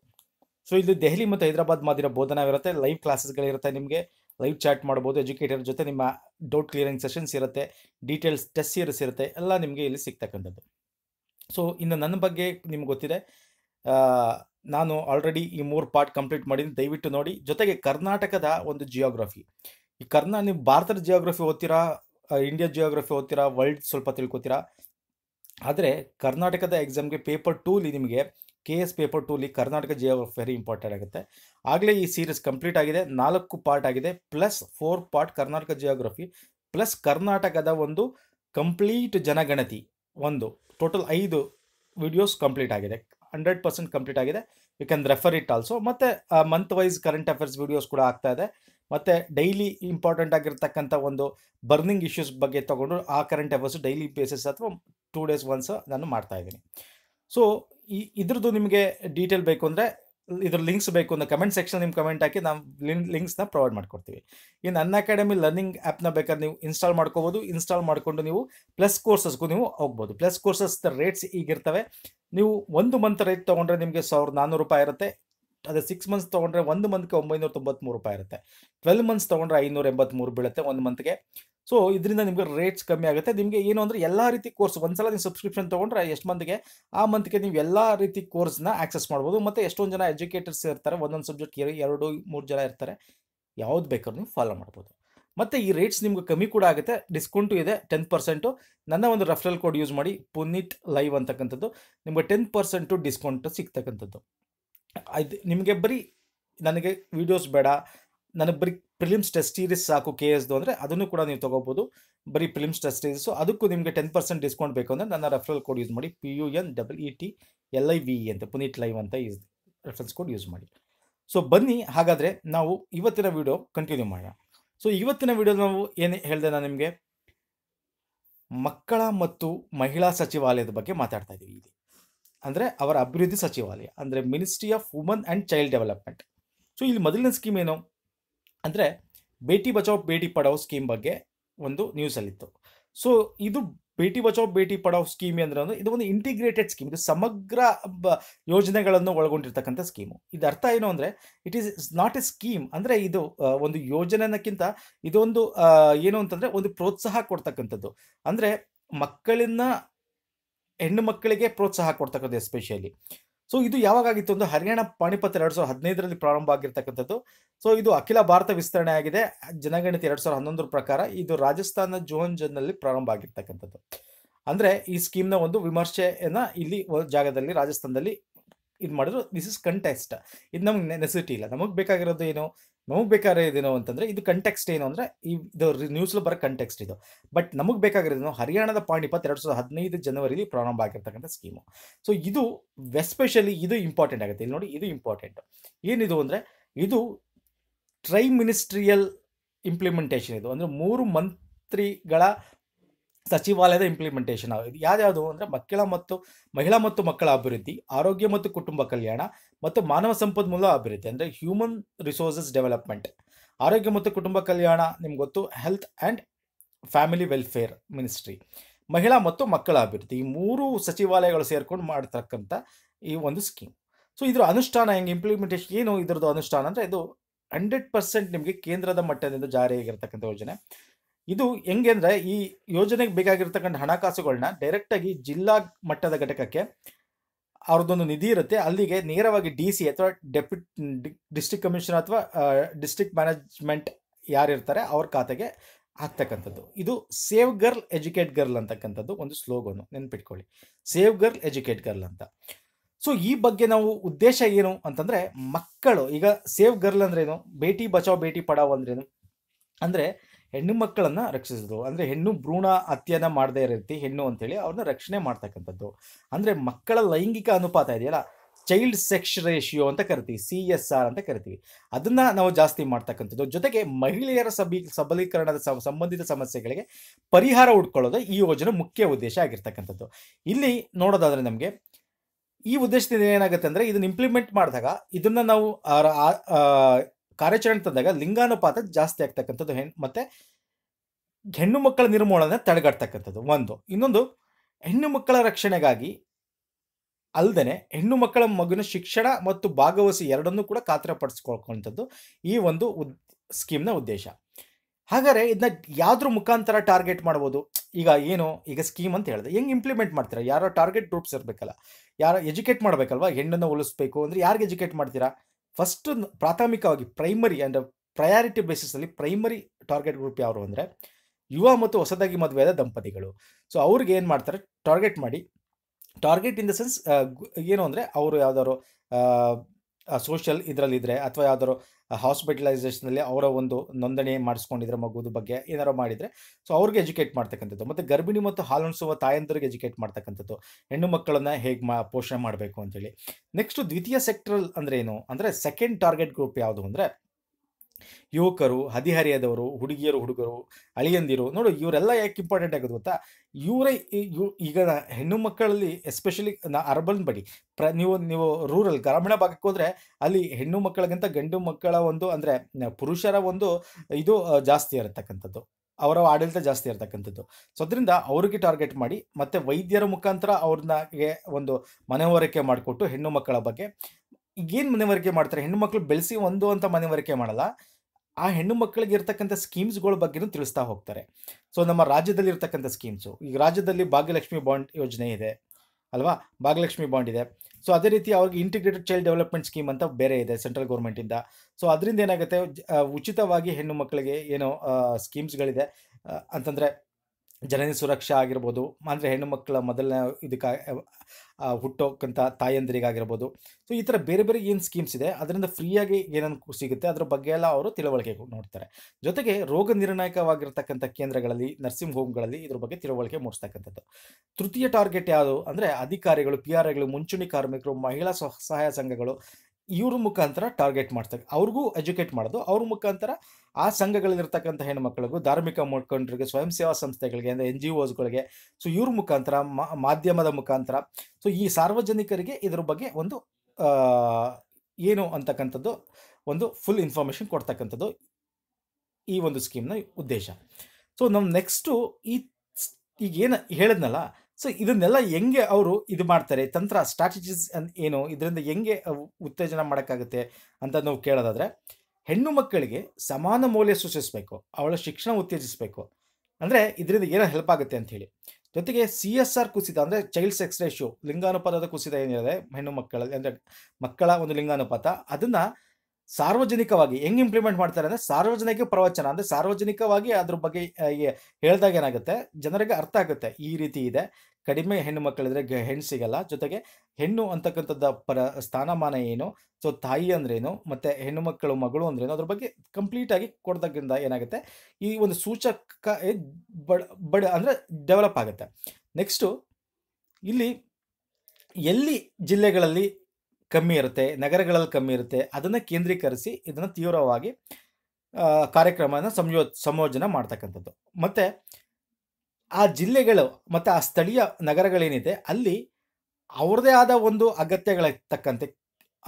[SPEAKER 1] ಸೊ ಇದು ದೆಹಲಿ ಮತ್ತು ಹೈದರಾಬಾದ್ ಮಾದಿರೋ ಬೋಧನವಿರುತ್ತೆ ಲೈವ್ ಕ್ಲಾಸಸ್ಗಳಿರುತ್ತೆ ನಿಮಗೆ ಲೈವ್ ಚಾಟ್ ಮಾಡ್ಬೋದು ಎಜುಕೇಟರ್ ಜೊತೆ ನಿಮ್ಮ ಡೌಟ್ ಕ್ಲಿಯರಿಂಗ್ ಸೆಷನ್ಸ್ ಇರುತ್ತೆ ಡೀಟೇಲ್ಸ್ ಟೆಸ್ಟ್ ಇಯರ್ಸ್ ಇರುತ್ತೆ ಎಲ್ಲ ನಿಮಗೆ ಇಲ್ಲಿ ಸಿಗ್ತಕ್ಕಂಥದ್ದು ಸೊ ಇನ್ನು ನನ್ನ ಬಗ್ಗೆ ನಿಮ್ಗೆ ಗೊತ್ತಿದೆ ನಾನು ಆಲ್ರೆಡಿ ಈ ಮೂರು ಪಾರ್ಟ್ ಕಂಪ್ಲೀಟ್ ಮಾಡಿದ್ದೀನಿ ದಯವಿಟ್ಟು ನೋಡಿ ಜೊತೆಗೆ ಕರ್ನಾಟಕದ ಒಂದು ಜಿಯೋಗ್ರಫಿ ಈ ಕರ್ನಾ ನೀವು ಭಾರತದ ಜಿಯೋಗ್ರಫಿ ಓದ್ತೀರಾ ಇಂಡಿಯಾ ಜಿಯೋಗ್ರಫಿ ಓದ್ತೀರಾ ವರ್ಲ್ಡ್ ಸ್ವಲ್ಪ ತಿಳ್ಕೊತೀರಾ ಆದರೆ ಕರ್ನಾಟಕದ ಎಕ್ಸಾಮ್ಗೆ ಪೇಪರ್ ಟೂಲಿ ನಿಮಗೆ ಕೆ ಎಸ್ ಪೇಪರ್ ಟೂಲಿ ಕರ್ನಾಟಕ ಜಿ ವೆರಿ ಇಂಪಾರ್ಟೆಂಟ್ ಆಗುತ್ತೆ ಆಗಲೇ ಈ ಸೀರೀಸ್ ಕಂಪ್ಲೀಟ್ ಆಗಿದೆ ನಾಲ್ಕು ಪಾರ್ಟ್ ಆಗಿದೆ plus four part Karnataka geography plus ಕರ್ನಾಟಕದ ಒಂದು ಕಂಪ್ಲೀಟ್ ಜನಗಣತಿ ಒಂದು ಟೋಟಲ್ ಐದು ವಿಡಿಯೋಸ್ ಕಂಪ್ಲೀಟ್ ಆಗಿದೆ ಹಂಡ್ರೆಡ್ ಪರ್ಸೆಂಟ್ ಕಂಪ್ಲೀಟ್ ಆಗಿದೆ you can refer it also ಮತ್ತು month wise current affairs videos ಕೂಡ ಆಗ್ತಾ ಇದೆ ಮತ್ತು ಡೈಲಿ ಇಂಪಾರ್ಟೆಂಟ್ ಆಗಿರ್ತಕ್ಕಂಥ ಒಂದು ಬರ್ನಿಂಗ್ ಇಶ್ಯೂಸ್ ಬಗ್ಗೆ ತೊಗೊಂಡು ಆ ಕರೆಂಟ್ ಅಫೇರ್ಸ್ ಡೈಲಿ ಬೇಸಿಸ್ ಅಥವಾ ಟೂ ಡೇಸ್ ಒನ್ಸ್ ನಾನು ಮಾಡ್ತಾ ಇದ್ದೀನಿ ಸೊ ಈ ಇದ್ರದ್ದು ನಿಮಗೆ ಡೀಟೇಲ್ ಬೇಕು ಅಂದರೆ ಇದ್ರ ಲಿಂಕ್ಸ್ ಬೇಕು ಅಂದರೆ ಕಮೆಂಟ್ ಸೆಕ್ಷನ್ ನಿಮ್ಮ ಕಮೆಂಟ್ ಹಾಕಿ ನಾವು ಲಿಂಕ್ಸ್ನ ಪ್ರೊವೈಡ್ ಮಾಡ್ಕೊಡ್ತೀವಿ ಇನ್ನು ಅನ್ ಅಕಾಡೆಮಿ ಲರ್ನಿಂಗ್ ಆ್ಯಪ್ನ ಬೇಕಾದ್ರೆ ನೀವು ಇನ್ಸ್ಟಾಲ್ ಮಾಡ್ಕೋಬೋದು ಇನ್ಸ್ಟಾಲ್ ಮಾಡಿಕೊಂಡು ನೀವು ಪ್ಲಸ್ ಕೋರ್ಸಸ್ಗೂ ನೀವು ಹೋಗ್ಬೋದು ಪ್ಲಸ್ ಕೋರ್ಸಸ್ ರೇಟ್ಸ್ ಈಗಿರ್ತವೆ ನೀವು ಒಂದು ಮಂತ್ ರೇಟ್ ತೊಗೊಂಡ್ರೆ ನಿಮಗೆ ಸಾವಿರದ ನಾನ್ನೂರು ರೂಪಾಯಿ ಇರುತ್ತೆ ಅದೇ ಸಿಕ್ಸ್ ಮಂತ್ಸ್ ತೊಗೊಂಡ್ರೆ ಒಂದು ಮಂತ್ಗೆ ಒಂಬೈನೂರ ತೊಂಬತ್ತ್ಮೂರು ರೂಪಾಯಿ ಇರುತ್ತೆ ಟ್ವೆಲ್ ಮಂತ್ಸ್ ತೊಗೊಂಡ್ರೆ ಐನೂರ ಎಂಬತ್ತ್ಮೂರು ಬೀಳುತ್ತೆ ಒಂದು ಮಂತ್ಗೆ ಸೊ ಇದರಿಂದ ನಿಮಗೆ ರೇಟ್ಸ್ ಕಮ್ಮಿ ಆಗುತ್ತೆ ನಿಮಗೆ ಏನು ಅಂದರೆ ಎಲ್ಲ ರೀತಿ ಕೋರ್ಸ್ ಸಲ ನೀವು ಸಬ್ಸ್ಕ್ರಿಪ್ಷನ್ ತೊಗೊಂಡ್ರೆ ಎಷ್ಟು ಮಂದಿಗೆ ಆ ಮಂತ್ಗೆ ನೀವು ಎಲ್ಲ ರೀತಿ ಕೋರ್ಸ್ನ ಆಕ್ಸೆಸ್ ಮಾಡ್ಬೋದು ಮತ್ತು ಎಷ್ಟೊಂದು ಜನ ಎಜುಕೇಟರ್ಸ್ ಇರ್ತಾರೆ ಒಂದೊಂದು ಸಬ್ಜೆಕ್ಟ್ ಎರಡು ಮೂರು ಜನ ಇರ್ತಾರೆ ಯಾವ್ದು ಬೇಕಾದ್ರೂ ನೀವು ಫಾಲೋ ಮಾಡ್ಬೋದು ಮತ್ತು ಈ ರೇಟ್ಸ್ ನಿಮ್ಗೆ ಕಮ್ಮಿ ಕೂಡ ಆಗುತ್ತೆ ಡಿಸ್ಕೌಂಟು ಇದೆ ಟೆನ್ ಪರ್ಸೆಂಟು ನನ್ನ ಒಂದು ರೆಫ್ರಲ್ ಕೋಡ್ ಯೂಸ್ ಮಾಡಿ ಪುನೀತ್ ಲೈವ್ ಅಂತಕ್ಕಂಥದ್ದು ನಿಮಗೆ ಟೆನ್ ಪರ್ಸೆಂಟು ಡಿಸ್ಕೌಂಟು ಸಿಗ್ತಕ್ಕಂಥದ್ದು ಇದು ನಿಮಗೆ ಬರೀ ನನಗೆ ವೀಡಿಯೋಸ್ ಬೇಡ ನನಗೆ ಬರೀ ಪ್ರಿಲಿಮ್ಸ್ ಟೆಸ್ಟ್ ಸೀರೀಸ್ ಸಾಕು ಕೆ ಎಸ್ದು ಅಂದರೆ ಅದನ್ನು ಕೂಡ ನೀವು ತೊಗೋಬೋದು ಬರೀ ಪ್ರಿಲಿಮ್ಸ್ ಟೆಸ್ಟ್ ಸೀರೀಸು ಅದಕ್ಕೂ ನಿಮಗೆ ಟೆನ್ ಪರ್ಸೆಂಟ್ ಡಿಸ್ಕೌಂಟ್ ಬೇಕು ಅಂದರೆ ನನ್ನ ರೆಫರಲ್ ಕೋಡ್ ಯೂಸ್ ಮಾಡಿ P U N double E T L I V ಅಂತ ಪುನೀತ್ ಲೈವ್ ಅಂತ ಯೂಸ್ ರೆಫರೆನ್ಸ್ ಕೋಡ್ ಯೂಸ್ ಮಾಡಿ ಸೊ ಬನ್ನಿ ಹಾಗಾದರೆ ನಾವು ಇವತ್ತಿನ ವಿಡಿಯೋ ಕಂಟಿನ್ಯೂ ಮಾಡೋಣ ಸೊ ಇವತ್ತಿನ ವೀಡಿಯೋ ನಾವು ಏನು ಹೇಳಿದೆ ನಾನು ನಿಮಗೆ ಮಕ್ಕಳ ಮತ್ತು ಮಹಿಳಾ ಸಚಿವಾಲಯದ ಬಗ್ಗೆ ಮಾತಾಡ್ತಾ ಇದ್ದೀವಿ ಇಲ್ಲಿ ಅಂದರೆ ಅವರ ಅಭಿವೃದ್ಧಿ ಸಚಿವಾಲಯ ಅಂದರೆ ministry of woman and child development so ಇಲ್ಲಿ ಮೊದಲಿನ ಸ್ಕೀಮ್ ಏನು ಅಂದರೆ ಬೇಟಿ ಬಚಾವ್ ಬೇಟಿ ಪಡಾವ್ ಸ್ಕೀಮ್ ಬಗ್ಗೆ ಒಂದು ನ್ಯೂಸಲ್ಲಿತ್ತು ಸೊ ಇದು ಬೇಟಿ ಬಚಾವ್ ಬೇಟಿ ಪಡಾವ್ ಸ್ಕೀಮ್ ಅಂದ್ರೆ ಇದು ಒಂದು ಇಂಟಿಗ್ರೇಟೆಡ್ ಸ್ಕೀಮ್ ಇದು ಸಮಗ್ರ ಯೋಜನೆಗಳನ್ನು ಒಳಗೊಂಡಿರ್ತಕ್ಕಂಥ ಸ್ಕೀಮು ಇದು ಅರ್ಥ ಏನು ಅಂದರೆ it is not a scheme ಅಂದರೆ ಇದು ಒಂದು ಯೋಜನೆನಕ್ಕಿಂತ ಇದೊಂದು ಏನು ಅಂತಂದರೆ ಒಂದು ಪ್ರೋತ್ಸಾಹ ಕೊಡ್ತಕ್ಕಂಥದ್ದು ಅಂದರೆ ಮಕ್ಕಳನ್ನ ಹೆಣ್ಣು ಮಕ್ಕಳಿಗೆ ಪ್ರೋತ್ಸಾಹ ಕೊಡ್ತಕ್ಕಂಥದ್ದು ಎಸ್ಪೆಷಲಿ ಸೊ ಇದು ಯಾವಾಗಾಗಿತ್ತು ಅಂದ್ರೆ ಹರಿಯಾಣ ಪಾಣಿಪತ್ ಎರಡು ಸಾವಿರದ ಹದಿನೈದರಲ್ಲಿ ಪ್ರಾರಂಭ ಆಗಿರ್ತಕ್ಕಂಥದ್ದು ಸೊ ಇದು ಅಖಿಲ ಭಾರತ ವಿಸ್ತರಣೆ ಆಗಿದೆ ಜನಗಣತಿ ಎರಡು ಸಾವಿರದ ಹನ್ನೊಂದರ ಪ್ರಕಾರ ಇದು ರಾಜಸ್ಥಾನ ನಲ್ಲಿ ಪ್ರಾರಂಭ ಆಗಿರ್ತಕ್ಕಂಥದ್ದು ಅಂದ್ರೆ ಈ ಸ್ಕೀಮ್ನ ಒಂದು ವಿಮರ್ಶೆಯನ್ನ ಇಲ್ಲಿ ಜಾಗದಲ್ಲಿ ರಾಜಸ್ಥಾನದಲ್ಲಿ ಇದು ಮಾಡಿದ್ರು ದಿಸ್ ಇಸ್ ಕಂಟೆಸ್ಟ್ ಇದು ನಮ್ಗೆ ನೆಸಿಟಿ ಇಲ್ಲ ನಮಗೆ ಬೇಕಾಗಿರೋದು ಏನು ನಮಗೆ ಬೇಕಾದ್ರೆ ಅಂತಂದ್ರೆ ಅಂತಂದರೆ ಇದು ಕಂಟೆಕ್ಸ್ಟ್ ಏನು ಅಂದರೆ ಇದು ನ್ಯೂಸ್ ಬರೋ ಕಂಟೆಕ್ಸ್ಟ್ ಇದು ಬಟ್ ನಮಗೆ ಬೇಕಾಗಿರೋದೇನು ಹರಿಯಾಣದ ಪಾಣಿಪತ್ ಎರಡು ಸಾವಿರದ ಹದಿನೈದು ಜನವರಿಲಿ ಪ್ರಾರಂಭ ಆಗಿರ್ತಕ್ಕಂಥ ಸ್ಕೀಮು ಸೊ ಇದು ಎಸ್ಪೆಷಲಿ ಇದು ಇಂಪಾರ್ಟೆಂಟ್ ಆಗುತ್ತೆ ಇಲ್ಲಿ ನೋಡಿ ಇದು ಇಂಪಾರ್ಟೆಂಟ್ ಏನಿದು ಅಂದರೆ ಇದು ಟ್ರೈ ಮಿನಿಸ್ಟ್ರಿಯಲ್ ಇಂಪ್ಲಿಮೆಂಟೇಷನ್ ಇದು ಅಂದರೆ ಮೂರು ಮಂತ್ರಿಗಳ ಸಚಿವಾಲಯದ ಇಂಪ್ಲಿಮೆಂಟೇಷನ್ ಯಾವ್ದಾವುದು ಅಂದರೆ ಮಕ್ಕಳ ಮತ್ತು ಮಹಿಳಾ ಮತ್ತು ಮಕ್ಕಳ ಅಭಿವೃದ್ಧಿ ಆರೋಗ್ಯ ಮತ್ತು ಕುಟುಂಬ ಕಲ್ಯಾಣ ಮತ್ತು ಮಾನವ ಸಂಪನ್ಮೂಲ ಅಭಿವೃದ್ಧಿ ಅಂದರೆ ಹ್ಯೂಮನ್ ರಿಸೋರ್ಸಸ್ ಡೆವಲಪ್ಮೆಂಟ್ ಆರೋಗ್ಯ ಮತ್ತು ಕುಟುಂಬ ಕಲ್ಯಾಣ ನಿಮ್ಗೆ ಗೊತ್ತು health and family welfare ministry ಮಹಿಳಾ ಮತ್ತು ಮಕ್ಕಳ ಅಭಿವೃದ್ಧಿ ಈ ಮೂರು ಸಚಿವಾಲಯಗಳು ಸೇರ್ಕೊಂಡು ಮಾಡ್ತಕ್ಕಂಥ ಈ ಒಂದು ಸ್ಕೀಮ್ ಸೊ ಇದರ ಅನುಷ್ಠಾನ ಹೆಂಗೆ ಇಂಪ್ಲಿಮೆಂಟೇಷನ್ ಏನು ಇದ್ರದ್ದು ಅನುಷ್ಠಾನ ಅಂದರೆ ಇದು ಹಂಡ್ರೆಡ್ ಪರ್ಸೆಂಟ್ ನಿಮಗೆ ಕೇಂದ್ರದ ಮಟ್ಟದಿಂದ ಜಾರಿಯಾಗಿರ್ತಕ್ಕಂಥ ಯೋಜನೆ ಇದು ಹೆಂಗೆ ಅಂದರೆ ಈ ಯೋಜನೆಗೆ ಬೇಕಾಗಿರ್ತಕ್ಕಂಥ ಹಣಕಾಸುಗಳನ್ನ ಡೈರೆಕ್ಟಾಗಿ ಜಿಲ್ಲಾ ಮಟ್ಟದ ಘಟಕಕ್ಕೆ ಅವ್ರದ್ದೊಂದು ನಿಧಿ ಇರುತ್ತೆ ಅಲ್ಲಿಗೆ ನೇರವಾಗಿ ಡಿ ಸಿ ಅಥವಾ ಡೆಪ್ಯೂಟ್ ಡಿಸ್ಟಿಕ್ ಕಮಿಷನರ್ ಅಥವಾ ಡಿಸ್ಟ್ರಿಕ್ಟ್ ಮ್ಯಾನೇಜ್ಮೆಂಟ್ ಯಾರಿರ್ತಾರೆ ಅವ್ರ ಖಾತೆಗೆ ಹಾಕ್ತಕ್ಕಂಥದ್ದು ಇದು ಸೇವ್ ಗರ್ಲ್ ಎಜುಕೇಟ್ ಗರ್ಲ್ ಅಂತಕ್ಕಂಥದ್ದು ಒಂದು ಸ್ಲೋಗನ್ನು ನೆನ್ಪಿಟ್ಕೊಳ್ಳಿ ಸೇವ್ ಗರ್ಲ್ ಎಜುಕೇಟ್ ಗರ್ಲ್ ಅಂತ ಸೊ ಈ ಬಗ್ಗೆ ನಾವು ಉದ್ದೇಶ ಏನು ಅಂತಂದರೆ ಮಕ್ಕಳು ಈಗ ಸೇವ್ ಗರ್ಲ್ ಅಂದ್ರೇನು ಭೇಟಿ ಬಚಾವ್ ಭೇಟಿ ಪಡಾವ್ ಅಂದ್ರೇನು ಅಂದರೆ ಹೆಣ್ಣು ಮಕ್ಕಳನ್ನು ರಕ್ಷಿಸೋದು ಅಂದರೆ ಹೆಣ್ಣು ಭ್ರೂಣ ಅತ್ಯಯನ ಮಾಡದೇ ಇರೋ ರೀತಿ ಹೆಣ್ಣು ಅಂತೇಳಿ ಅವ್ರನ್ನ ರಕ್ಷಣೆ ಮಾಡ್ತಕ್ಕಂಥದ್ದು ಅಂದರೆ ಮಕ್ಕಳ ಲೈಂಗಿಕ ಅನುಪಾತ ಇದೆಯಲ್ಲ ಚೈಲ್ಡ್ ಸೆಕ್ಸ್ ರೇಷಿಯೋ ಅಂತ ಕರಿತೀವಿ ಸಿ ಎಸ್ ಆರ್ ಅಂತ ಕರಿತೀವಿ ಅದನ್ನು ನಾವು ಜಾಸ್ತಿ ಮಾಡ್ತಕ್ಕಂಥದ್ದು ಜೊತೆಗೆ ಮಹಿಳೆಯರ ಸಬೀ ಸಬಲೀಕರಣದ ಸಂಬಂಧಿತ ಸಮಸ್ಯೆಗಳಿಗೆ ಪರಿಹಾರ ಹುಡ್ಕೊಳ್ಳೋದು ಈ ಯೋಜನೆ ಮುಖ್ಯ ಉದ್ದೇಶ ಆಗಿರ್ತಕ್ಕಂಥದ್ದು ಇಲ್ಲಿ ನೋಡೋದಾದರೆ ನಮಗೆ ಈ ಉದ್ದೇಶದಿಂದ ಏನಾಗುತ್ತೆ ಅಂದರೆ ಇದನ್ನು ಇಂಪ್ಲಿಮೆಂಟ್ ಮಾಡಿದಾಗ ಇದನ್ನು ನಾವು ಕಾರ್ಯಾಚರಣೆ ತಂದಾಗ ಲಿಂಗಾನುಪಾತ ಜಾಸ್ತಿ ಆಗ್ತಕ್ಕಂಥದ್ದು ಹೆಣ್ ಮತ್ತು ಹೆಣ್ಣು ಮಕ್ಕಳ ನಿರ್ಮೂಲನೆ ತಡೆಗಟ್ತಕ್ಕಂಥದ್ದು ಒಂದು ಇನ್ನೊಂದು ಹೆಣ್ಣು ಮಕ್ಕಳ ರಕ್ಷಣೆಗಾಗಿ ಅಲ್ಲದೆ ಹೆಣ್ಣು ಮಕ್ಕಳ ಮಗುವಿನ ಶಿಕ್ಷಣ ಮತ್ತು ಭಾಗವಹಿಸಿ ಎರಡನ್ನೂ ಕೂಡ ಖಾತರಿಪಡಿಸ್ಕೊಳ್ಕೊಂಥದ್ದು ಈ ಒಂದು ಉದ್ ಸ್ಕೀಮ್ನ ಉದ್ದೇಶ ಹಾಗಾದರೆ ಇದನ್ನ ಯಾವ್ದ್ರ ಮುಖಾಂತರ ಟಾರ್ಗೆಟ್ ಮಾಡ್ಬೋದು ಈಗ ಏನು ಈಗ ಸ್ಕೀಮ್ ಅಂತ ಹೇಳಿದೆ ಹೆಂಗೆ ಇಂಪ್ಲಿಮೆಂಟ್ ಮಾಡ್ತೀರಾ ಯಾರೋ ಟಾರ್ಗೆಟ್ ಗ್ರೂಪ್ಸ್ ಇರಬೇಕಲ್ಲ ಯಾರೋ ಎಜುಕೇಟ್ ಮಾಡಬೇಕಲ್ವಾ ಹೆಣ್ಣನ್ನು ಉಳಿಸ್ಬೇಕು ಅಂದರೆ ಯಾರಿಗೆ ಎಜುಕೇಟ್ ಮಾಡ್ತೀರಾ ಫಸ್ಟ್ ಪ್ರಾಥಮಿಕವಾಗಿ ಪ್ರೈಮರಿ ಅಂಡ್ ಪ್ರಯಾರಿಟಿ ಅಲ್ಲಿ ಪ್ರೈಮರಿ ಟಾರ್ಗೆಟ್ ಗ್ರೂಪ್ ಯಾರು ಅಂದರೆ ಯುವ ಮತ್ತು ಹೊಸದಾಗಿ ಮದುವೆಯಾದ ದಂಪತಿಗಳು ಸೊ ಅವ್ರಿಗೆ ಏನು ಮಾಡ್ತಾರೆ ಟಾರ್ಗೆಟ್ ಮಾಡಿ ಟಾರ್ಗೆಟ್ ಇನ್ ದ ಸೆನ್ಸ್ ಏನು ಅಂದರೆ ಅವರು ಯಾವ್ದಾದ್ರು ಸೋಷಿಯಲ್ ಇದರಲ್ಲಿದ್ದರೆ ಅಥವಾ ಯಾವ್ದಾದ್ರು ಹಾಸ್ಪಿಟಲೈಸೇಷನಲ್ಲಿ ಅವರ ಒಂದು ನೋಂದಣಿ ಮಾಡಿಸ್ಕೊಂಡಿದ್ರೆ ಮಗುದ ಬಗ್ಗೆ ಏನಾರು ಮಾಡಿದರೆ ಸೊ ಅವ್ರಿಗೆ ಎಜುಕೇಟ್ ಮಾಡ್ತಕ್ಕಂಥದ್ದು ಮತ್ತು ಗರ್ಭಿಣಿ ಮತ್ತು ಹಾಲುಣಿಸುವ ತಾಯಂದರಿಗೆ ಎಜುಕೇಟ್ ಮಾಡ್ತಕ್ಕಂಥದ್ದು ಹೆಣ್ಣು ಮಕ್ಕಳನ್ನ ಹೇಗೆ ಮಾ ಪೋಷಣೆ ಮಾಡಬೇಕು ಅಂತೇಳಿ ನೆಕ್ಸ್ಟ್ ದ್ವಿತೀಯ ಸೆಕ್ಟ್ರಲ್ ಅಂದರೆ ಏನು ಅಂದರೆ ಸೆಕೆಂಡ್ ಟಾರ್ಗೆಟ್ ಗ್ರೂಪ್ ಯಾವುದು ಅಂದರೆ ಯುವಕರು ಹದಿಹರಿಯದವರು ಹುಡುಗಿಯರು ಹುಡುಗರು ಅಳಿಯಂದಿರು ನೋಡು ಇವರೆಲ್ಲ ಯಾಕೆ ಇಂಪಾರ್ಟೆಂಟ್ ಆಗೋದು ಗೊತ್ತಾ ಇವರೇ ಈಗ ಹೆಣ್ಣು ಮಕ್ಕಳಲ್ಲಿ ಎಸ್ಪೆಷಲಿ ಅರ್ಬನ್ ಬಡಿ ಪ್ರ ನೀವು ನೀವು ರೂರಲ್ ಗ್ರಾಮೀಣ ಭಾಗಕ್ಕೆ ಹೋದರೆ ಅಲ್ಲಿ ಹೆಣ್ಣು ಮಕ್ಕಳಿಗಿಂತ ಗಂಡು ಮಕ್ಕಳ ಒಂದು ಅಂದರೆ ಪುರುಷರ ಒಂದು ಇದು ಜಾಸ್ತಿ ಇರತಕ್ಕಂಥದ್ದು ಅವರ ಆಡಳಿತ ಜಾಸ್ತಿ ಇರತಕ್ಕಂಥದ್ದು ಸೊ ಅದರಿಂದ ಅವ್ರಿಗೆ ಟಾರ್ಗೆಟ್ ಮಾಡಿ ಮತ್ತು ವೈದ್ಯರ ಮುಖಾಂತರ ಅವ್ರನ್ನಾಗೆ ಒಂದು ಮನವರಿಕೆ ಮಾಡಿಕೊಟ್ಟು ಹೆಣ್ಣು ಮಕ್ಕಳ ಬಗ್ಗೆ ಈಗೇನು ಮನೆವರಿಕೆ ಮಾಡ್ತಾರೆ ಹೆಣ್ಣು ಮಕ್ಕಳು ಬೆಳೆಸಿ ಒಂದು ಅಂತ ಮನವರಿಕೆ ಮಾಡಲ್ಲ ಆ ಹೆಣ್ಣು ಮಕ್ಕಳಿಗೆ ಇರ್ತಕ್ಕಂಥ ಸ್ಕೀಮ್ಸ್ಗಳ ಬಗ್ಗೆನೂ ತಿಳಿಸ್ತಾ ಹೋಗ್ತಾರೆ ಸೊ ನಮ್ಮ ರಾಜ್ಯದಲ್ಲಿ ಇರ್ತಕ್ಕಂಥ ಸ್ಕೀಮ್ಸು ಈಗ ರಾಜ್ಯದಲ್ಲಿ ಭಾಗ್ಯಲಕ್ಷ್ಮಿ ಬಾಂಡ್ ಯೋಜನೆ ಇದೆ ಅಲ್ವಾ ಭಾಗ್ಯಲಕ್ಷ್ಮಿ ಬಾಂಡ್ ಇದೆ ಸೊ ಅದೇ ರೀತಿ ಅವ್ರಿಗೆ ಇಂಟಿಗ್ರೇಟೆಡ್ ಚೈಲ್ಡ್ ಡೆವಲಪ್ಮೆಂಟ್ ಸ್ಕೀಮ್ ಅಂತ ಬೇರೆ ಇದೆ ಸೆಂಟ್ರಲ್ ಗೌರ್ಮೆಂಟಿಂದ ಸೊ ಅದರಿಂದ ಏನಾಗುತ್ತೆ ಉಚಿತವಾಗಿ ಹೆಣ್ಣು ಮಕ್ಕಳಿಗೆ ಏನೋ ಸ್ಕೀಮ್ಸ್ಗಳಿದೆ ಅಂತಂದರೆ ಜನನಿ ಸುರಕ್ಷಾ ಆಗಿರ್ಬೋದು ಅಂದರೆ ಹೆಣ್ಣು ಮಕ್ಕಳ ಮೊದಲನೇ ಇದಕ್ಕೆ ಹುಟ್ಟೋಕ್ಕಂಥ ತಾಯಂದಿರಿಗಾಗಿರ್ಬೋದು ಸೊ ಈ ಥರ ಬೇರೆ ಬೇರೆ ಏನು ಸ್ಕೀಮ್ಸ್ ಇದೆ ಅದರಿಂದ ಫ್ರೀಯಾಗಿ ಏನೇನು ಸಿಗುತ್ತೆ ಅದ್ರ ಬಗ್ಗೆ ಎಲ್ಲ ಅವರು ತಿಳುವಳಿಕೆ ನೋಡ್ತಾರೆ ಜೊತೆಗೆ ರೋಗ ನಿರ್ಣಾಯಕವಾಗಿರ್ತಕ್ಕಂಥ ಕೇಂದ್ರಗಳಲ್ಲಿ ನರ್ಸಿಂಗ್ ಹೋಮ್ಗಳಲ್ಲಿ ಇದ್ರ ಬಗ್ಗೆ ತಿಳುವಳಿಕೆ ಮೂಡಿಸ್ತಕ್ಕಂಥದ್ದು ತೃತೀಯ ಟಾರ್ಗೆಟ್ ಯಾವುದು ಅಂದರೆ ಅಧಿಕಾರಿಗಳು ಪಿ ಆರ್ಗಳು ಮುಂಚೂಣಿ ಕಾರ್ಮಿಕರು ಮಹಿಳಾ ಸಹಾಯ ಸಂಘಗಳು ಇವ್ರ ಮುಖಾಂತರ ಟಾರ್ಗೆಟ್ ಮಾಡ್ತಾರೆ ಅವ್ರಿಗೂ ಎಜುಕೇಟ್ ಮಾಡೋದು ಅವ್ರ ಮುಖಾಂತರ ಆ ಸಂಘಗಳಲ್ಲಿರ್ತಕ್ಕಂಥ ಹೆಣ್ಮಕ್ಳಿಗೂ ಧಾರ್ಮಿಕ ಮುಖಂಡರಿಗೆ ಸ್ವಯಂ ಸೇವಾ ಸಂಸ್ಥೆಗಳಿಗೆ ಅಂದರೆ ಎನ್ ಜಿ ಓಸ್ಗಳಿಗೆ ಸೊ ಇವ್ರ ಮುಖಾಂತರ ಮಾಧ್ಯಮದ ಮುಖಾಂತರ ಸೊ ಈ ಸಾರ್ವಜನಿಕರಿಗೆ ಇದ್ರ ಬಗ್ಗೆ ಒಂದು ಏನು ಅಂತಕ್ಕಂಥದ್ದು ಒಂದು ಫುಲ್ ಇನ್ಫಾರ್ಮೇಷನ್ ಕೊಡ್ತಕ್ಕಂಥದ್ದು ಈ ಒಂದು ಸ್ಕೀಮ್ನ ಉದ್ದೇಶ ಸೊ ನಮ್ಮ ನೆಕ್ಸ್ಟು ಈ ಈಗ ಏನು ಹೇಳಿದ್ನಲ್ಲ ಸೊ ಇದನ್ನೆಲ್ಲ ಹೆಂಗೆ ಅವರು ಇದು ಮಾಡ್ತಾರೆ ತಂತ್ರ ಸ್ಟ್ರಾಟಜೀಸ್ ಏನು ಇದರಿಂದ ಹೆಂಗೆ ಉತ್ತೇಜನ ಮಾಡೋಕ್ಕಾಗುತ್ತೆ ಅಂತ ನಾವು ಕೇಳೋದಾದರೆ ಹೆಣ್ಣು ಮಕ್ಕಳಿಗೆ ಸಮಾನ ಮೌಲ್ಯ ಸೂಚಿಸಬೇಕು ಅವಳ ಶಿಕ್ಷಣ ಉತ್ತೇಜಿಸಬೇಕು ಅಂದರೆ ಇದರಿಂದ ಏನೋ ಹೆಲ್ಪ್ ಆಗುತ್ತೆ ಅಂತ ಹೇಳಿ ಜೊತೆಗೆ ಸಿ ಎಸ್ ಆರ್ ಕುಸಿತ ಅಂದರೆ ಚೈಲ್ಡ್ ಸೆಕ್ಸ್ ರೇಷಿಯೋ ಲಿಂಗಾನುಪಾತದ ಕುಸಿತ ಏನಿದೆ ಹೆಣ್ಣು ಮಕ್ಕಳಲ್ಲಿ ಅಂದರೆ ಮಕ್ಕಳ ಒಂದು ಲಿಂಗಾನುಪಾತ ಅದನ್ನು ಸಾರ್ವಜನಿಕವಾಗಿ ಹೆಂಗೆ ಇಂಪ್ಲಿಮೆಂಟ್ ಮಾಡ್ತಾರೆ ಅಂದರೆ ಸಾರ್ವಜನಿಕ ಪ್ರವಚನ ಅಂದರೆ ಸಾರ್ವಜನಿಕವಾಗಿ ಅದ್ರ ಬಗ್ಗೆ ಹೇಳಿದಾಗ ಏನಾಗುತ್ತೆ ಜನರಿಗೆ ಅರ್ಥ ಆಗುತ್ತೆ ಈ ರೀತಿ ಇದೆ ಕಡಿಮೆ ಹೆಣ್ಣು ಮಕ್ಕಳಿದ್ರೆ ಹೆಣ್ಣು ಸಿಗಲ್ಲ ಜೊತೆಗೆ ಹೆಣ್ಣು ಅಂತಕ್ಕಂಥದ್ದು ಪರ ಸ್ಥಾನಮಾನ ಏನು ಸೊ ತಾಯಿ ಅಂದ್ರೇನು ಮತ್ತು ಹೆಣ್ಣು ಮಕ್ಕಳು ಮಗಳು ಅಂದ್ರೇನು ಅದ್ರ ಬಗ್ಗೆ ಕಂಪ್ಲೀಟ್ ಆಗಿ ಕೊಡ್ದಾಗಿಂದ ಏನಾಗುತ್ತೆ ಈ ಒಂದು ಸೂಚಕ ಬಡ ಬಡ ಅಂದರೆ ಡೆವಲಪ್ ಆಗುತ್ತೆ ನೆಕ್ಸ್ಟು ಇಲ್ಲಿ ಎಲ್ಲಿ ಜಿಲ್ಲೆಗಳಲ್ಲಿ ಕಮ್ಮಿ ಇರುತ್ತೆ ನಗರಗಳಲ್ಲಿ ಕಮ್ಮಿ ಇರುತ್ತೆ ಅದನ್ನು ಕೇಂದ್ರೀಕರಿಸಿ ಇದನ್ನು ತೀವ್ರವಾಗಿ ಕಾರ್ಯಕ್ರಮನ ಸಂಯೋ ಸಂಯೋಜನೆ ಮಾಡ್ತಕ್ಕಂಥದ್ದು ಮತ್ತು ಆ ಜಿಲ್ಲೆಗಳು ಮತ್ತು ಆ ಸ್ಥಳೀಯ ನಗರಗಳೇನಿದೆ ಅಲ್ಲಿ ಅವ್ರದ್ದೇ ಆದ ಒಂದು ಅಗತ್ಯಗಳ ತಕ್ಕಂತೆ